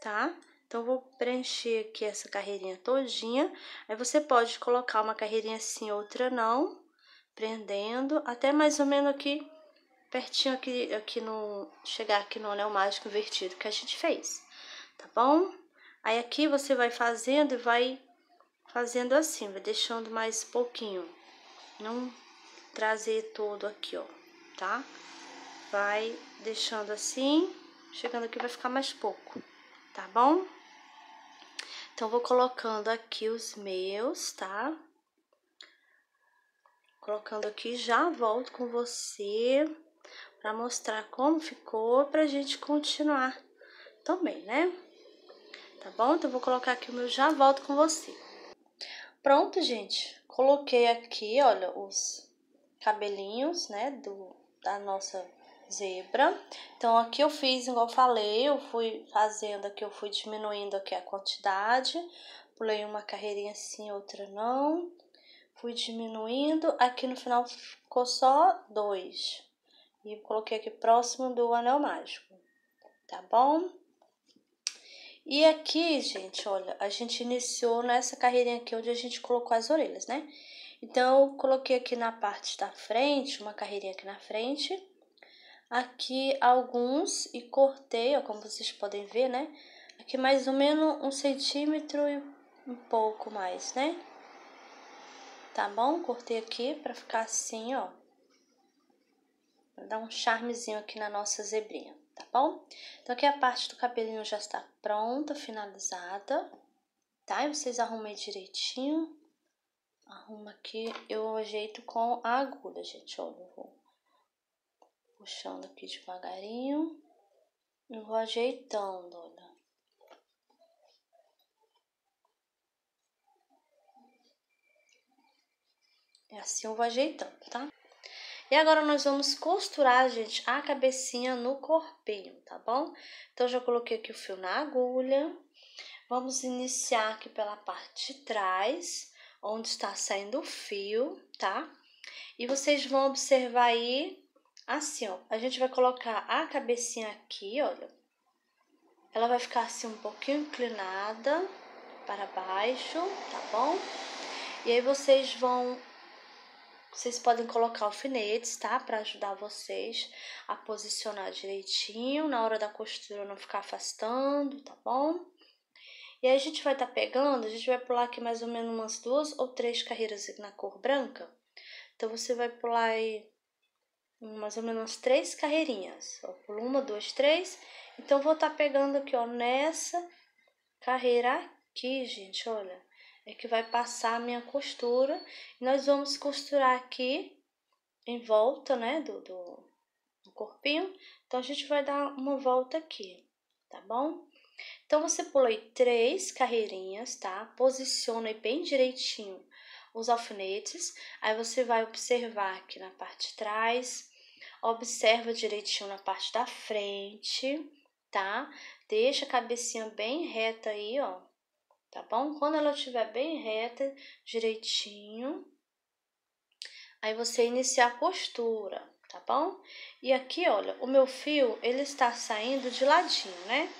Speaker 1: tá? Tá? Então, vou preencher aqui essa carreirinha todinha. Aí, você pode colocar uma carreirinha assim, outra não, prendendo, até mais ou menos aqui, pertinho aqui, aqui no... Chegar aqui no anel mágico invertido que a gente fez, tá bom? Aí, aqui você vai fazendo e vai fazendo assim, vai deixando mais pouquinho. Não trazer todo aqui, ó, tá? Vai deixando assim, chegando aqui vai ficar mais pouco, tá bom? Então, vou colocando aqui os meus, tá? Colocando aqui, já volto com você para mostrar como ficou, pra gente continuar também, né? Tá bom? Então, vou colocar aqui o meu já volto com você. Pronto, gente. Coloquei aqui, olha, os cabelinhos, né, do, da nossa zebra. Então, aqui eu fiz, igual eu falei, eu fui fazendo aqui, eu fui diminuindo aqui a quantidade. Pulei uma carreirinha assim, outra não. Fui diminuindo, aqui no final ficou só dois. E coloquei aqui próximo do anel mágico, tá bom? E aqui, gente, olha, a gente iniciou nessa carreirinha aqui onde a gente colocou as orelhas, né? Então, eu coloquei aqui na parte da frente, uma carreirinha aqui na frente, aqui alguns e cortei, ó, como vocês podem ver, né? Aqui mais ou menos um centímetro e um pouco mais, né? Tá bom? Cortei aqui pra ficar assim, ó. Dar um charmezinho aqui na nossa zebrinha, tá bom? Então, aqui a parte do cabelinho já está pronta, finalizada, tá? E vocês arrumem direitinho. Arruma aqui, eu ajeito com a agulha, gente, olha, vou puxando aqui devagarinho. E vou ajeitando, olha. E é assim eu vou ajeitando, tá? E agora nós vamos costurar, gente, a cabecinha no corpinho, tá bom? Então, já coloquei aqui o fio na agulha. Vamos iniciar aqui pela parte de trás, onde está saindo o fio, tá? E vocês vão observar aí Assim, ó, a gente vai colocar a cabecinha aqui, olha. Ela vai ficar assim um pouquinho inclinada para baixo, tá bom? E aí vocês vão vocês podem colocar alfinetes, tá? Para ajudar vocês a posicionar direitinho na hora da costura, não ficar afastando, tá bom? E aí a gente vai estar tá pegando, a gente vai pular aqui mais ou menos umas duas ou três carreiras na cor branca. Então você vai pular aí mais ou menos três carreirinhas. Ó, pulo uma, duas, três. Então, vou estar tá pegando aqui, ó, nessa carreira aqui, gente, olha. É que vai passar a minha costura. E nós vamos costurar aqui em volta, né, do, do, do corpinho. Então, a gente vai dar uma volta aqui, tá bom? Então, você pula aí três carreirinhas, tá? Posiciona aí bem direitinho os alfinetes. Aí, você vai observar aqui na parte de trás, Observa direitinho na parte da frente, tá? Deixa a cabecinha bem reta aí, ó. Tá bom? Quando ela estiver bem reta, direitinho, aí você iniciar a costura, tá bom? E aqui, olha, o meu fio, ele está saindo de ladinho, né?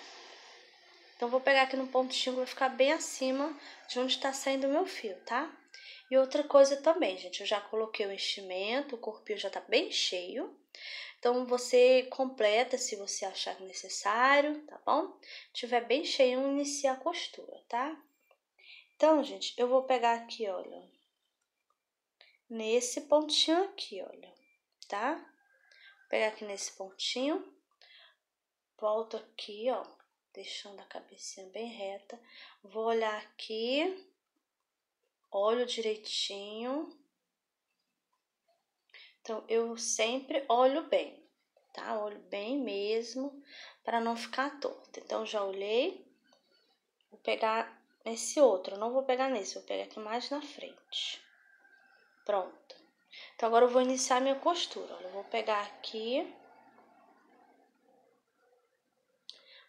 Speaker 1: Então, vou pegar aqui no pontinho, vai ficar bem acima de onde está saindo o meu fio, tá? E outra coisa também, gente, eu já coloquei o enchimento, o corpinho já tá bem cheio. Então, você completa se você achar necessário, tá bom? Tiver bem cheio, inicia a costura, tá? Então, gente, eu vou pegar aqui, olha, nesse pontinho aqui, olha, tá? Vou pegar aqui nesse pontinho, volto aqui, ó, deixando a cabecinha bem reta, vou olhar aqui Olho direitinho. Então, eu sempre olho bem, tá? Olho bem mesmo, para não ficar torta. Então, já olhei. Vou pegar esse outro, não vou pegar nesse, vou pegar aqui mais na frente. Pronto. Então, agora eu vou iniciar minha costura. Olha, eu vou pegar aqui.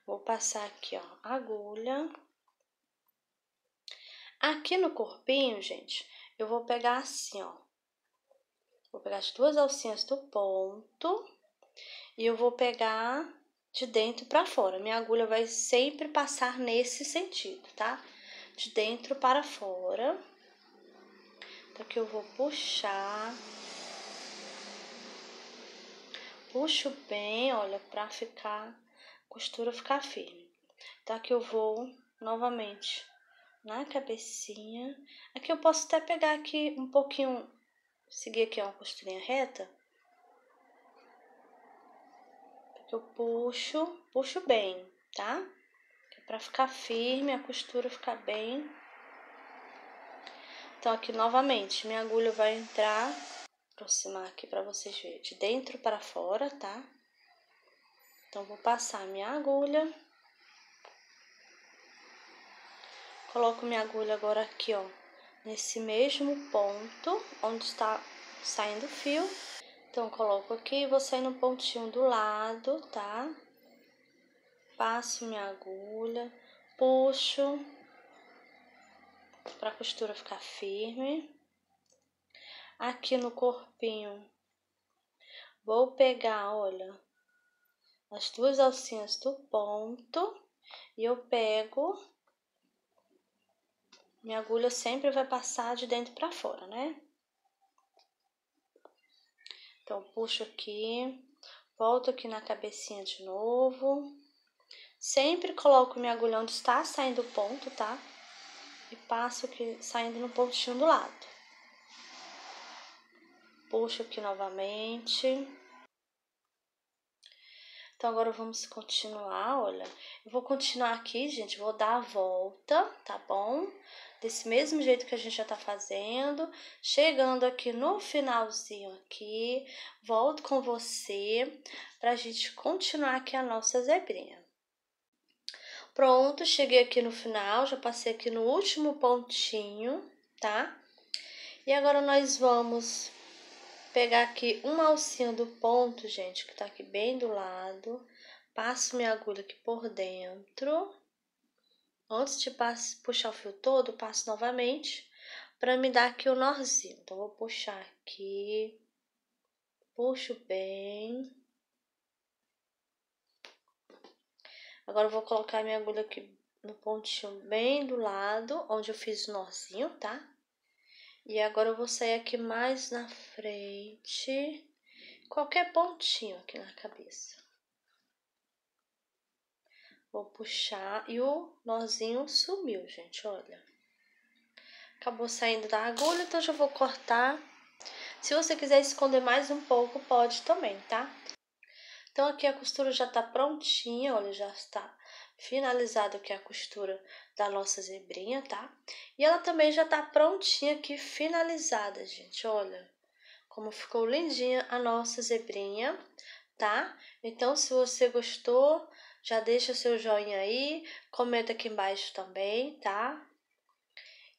Speaker 1: Vou passar aqui, ó, agulha. Aqui no corpinho, gente, eu vou pegar assim, ó. Vou pegar as duas alcinhas do ponto e eu vou pegar de dentro para fora. Minha agulha vai sempre passar nesse sentido, tá? De dentro para fora. Então, aqui eu vou puxar. Puxo bem, olha, pra ficar, costura ficar firme. Então, aqui eu vou novamente na cabecinha. Aqui eu posso até pegar aqui um pouquinho, seguir aqui uma costurinha reta. Eu puxo, puxo bem, tá? É pra ficar firme, a costura ficar bem. Então, aqui novamente, minha agulha vai entrar, aproximar aqui pra vocês verem, de dentro para fora, tá? Então, vou passar minha agulha. Coloco minha agulha agora aqui, ó, nesse mesmo ponto onde está saindo o fio. Então, coloco aqui vou sair no pontinho do lado, tá? Passo minha agulha, puxo para a costura ficar firme. Aqui no corpinho, vou pegar, olha, as duas alcinhas do ponto e eu pego minha agulha sempre vai passar de dentro para fora, né? Então, puxo aqui, volto aqui na cabecinha de novo. Sempre coloco minha agulha onde está saindo o ponto, tá? E passo aqui, saindo no pontinho do lado. Puxo aqui novamente. Então, agora vamos continuar, olha. Eu vou continuar aqui, gente, vou dar a volta, tá bom? desse mesmo jeito que a gente já tá fazendo. Chegando aqui no finalzinho aqui, volto com você pra gente continuar aqui a nossa zebrinha. Pronto, cheguei aqui no final, já passei aqui no último pontinho, tá? E agora nós vamos pegar aqui uma alcinha do ponto, gente, que tá aqui bem do lado. Passo minha agulha aqui por dentro Antes de puxar o fio todo, passo novamente para me dar aqui o um nozinho. Então, vou puxar aqui, puxo bem. Agora, vou colocar minha agulha aqui no pontinho bem do lado, onde eu fiz o nozinho, tá? E agora, eu vou sair aqui mais na frente, qualquer pontinho aqui na cabeça. Vou puxar e o nozinho sumiu, gente, olha. Acabou saindo da agulha, então já vou cortar. Se você quiser esconder mais um pouco, pode também, tá? Então aqui a costura já tá prontinha, olha, já está finalizada aqui a costura da nossa zebrinha, tá? E ela também já tá prontinha aqui, finalizada, gente, olha. Como ficou lindinha a nossa zebrinha, tá? Então, se você gostou, já deixa seu joinha aí, comenta aqui embaixo também, tá?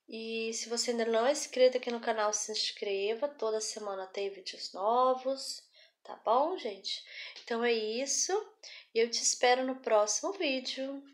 Speaker 1: E se você ainda não é inscrito aqui no canal, se inscreva. Toda semana tem vídeos novos, tá bom, gente? Então é isso. Eu te espero no próximo vídeo.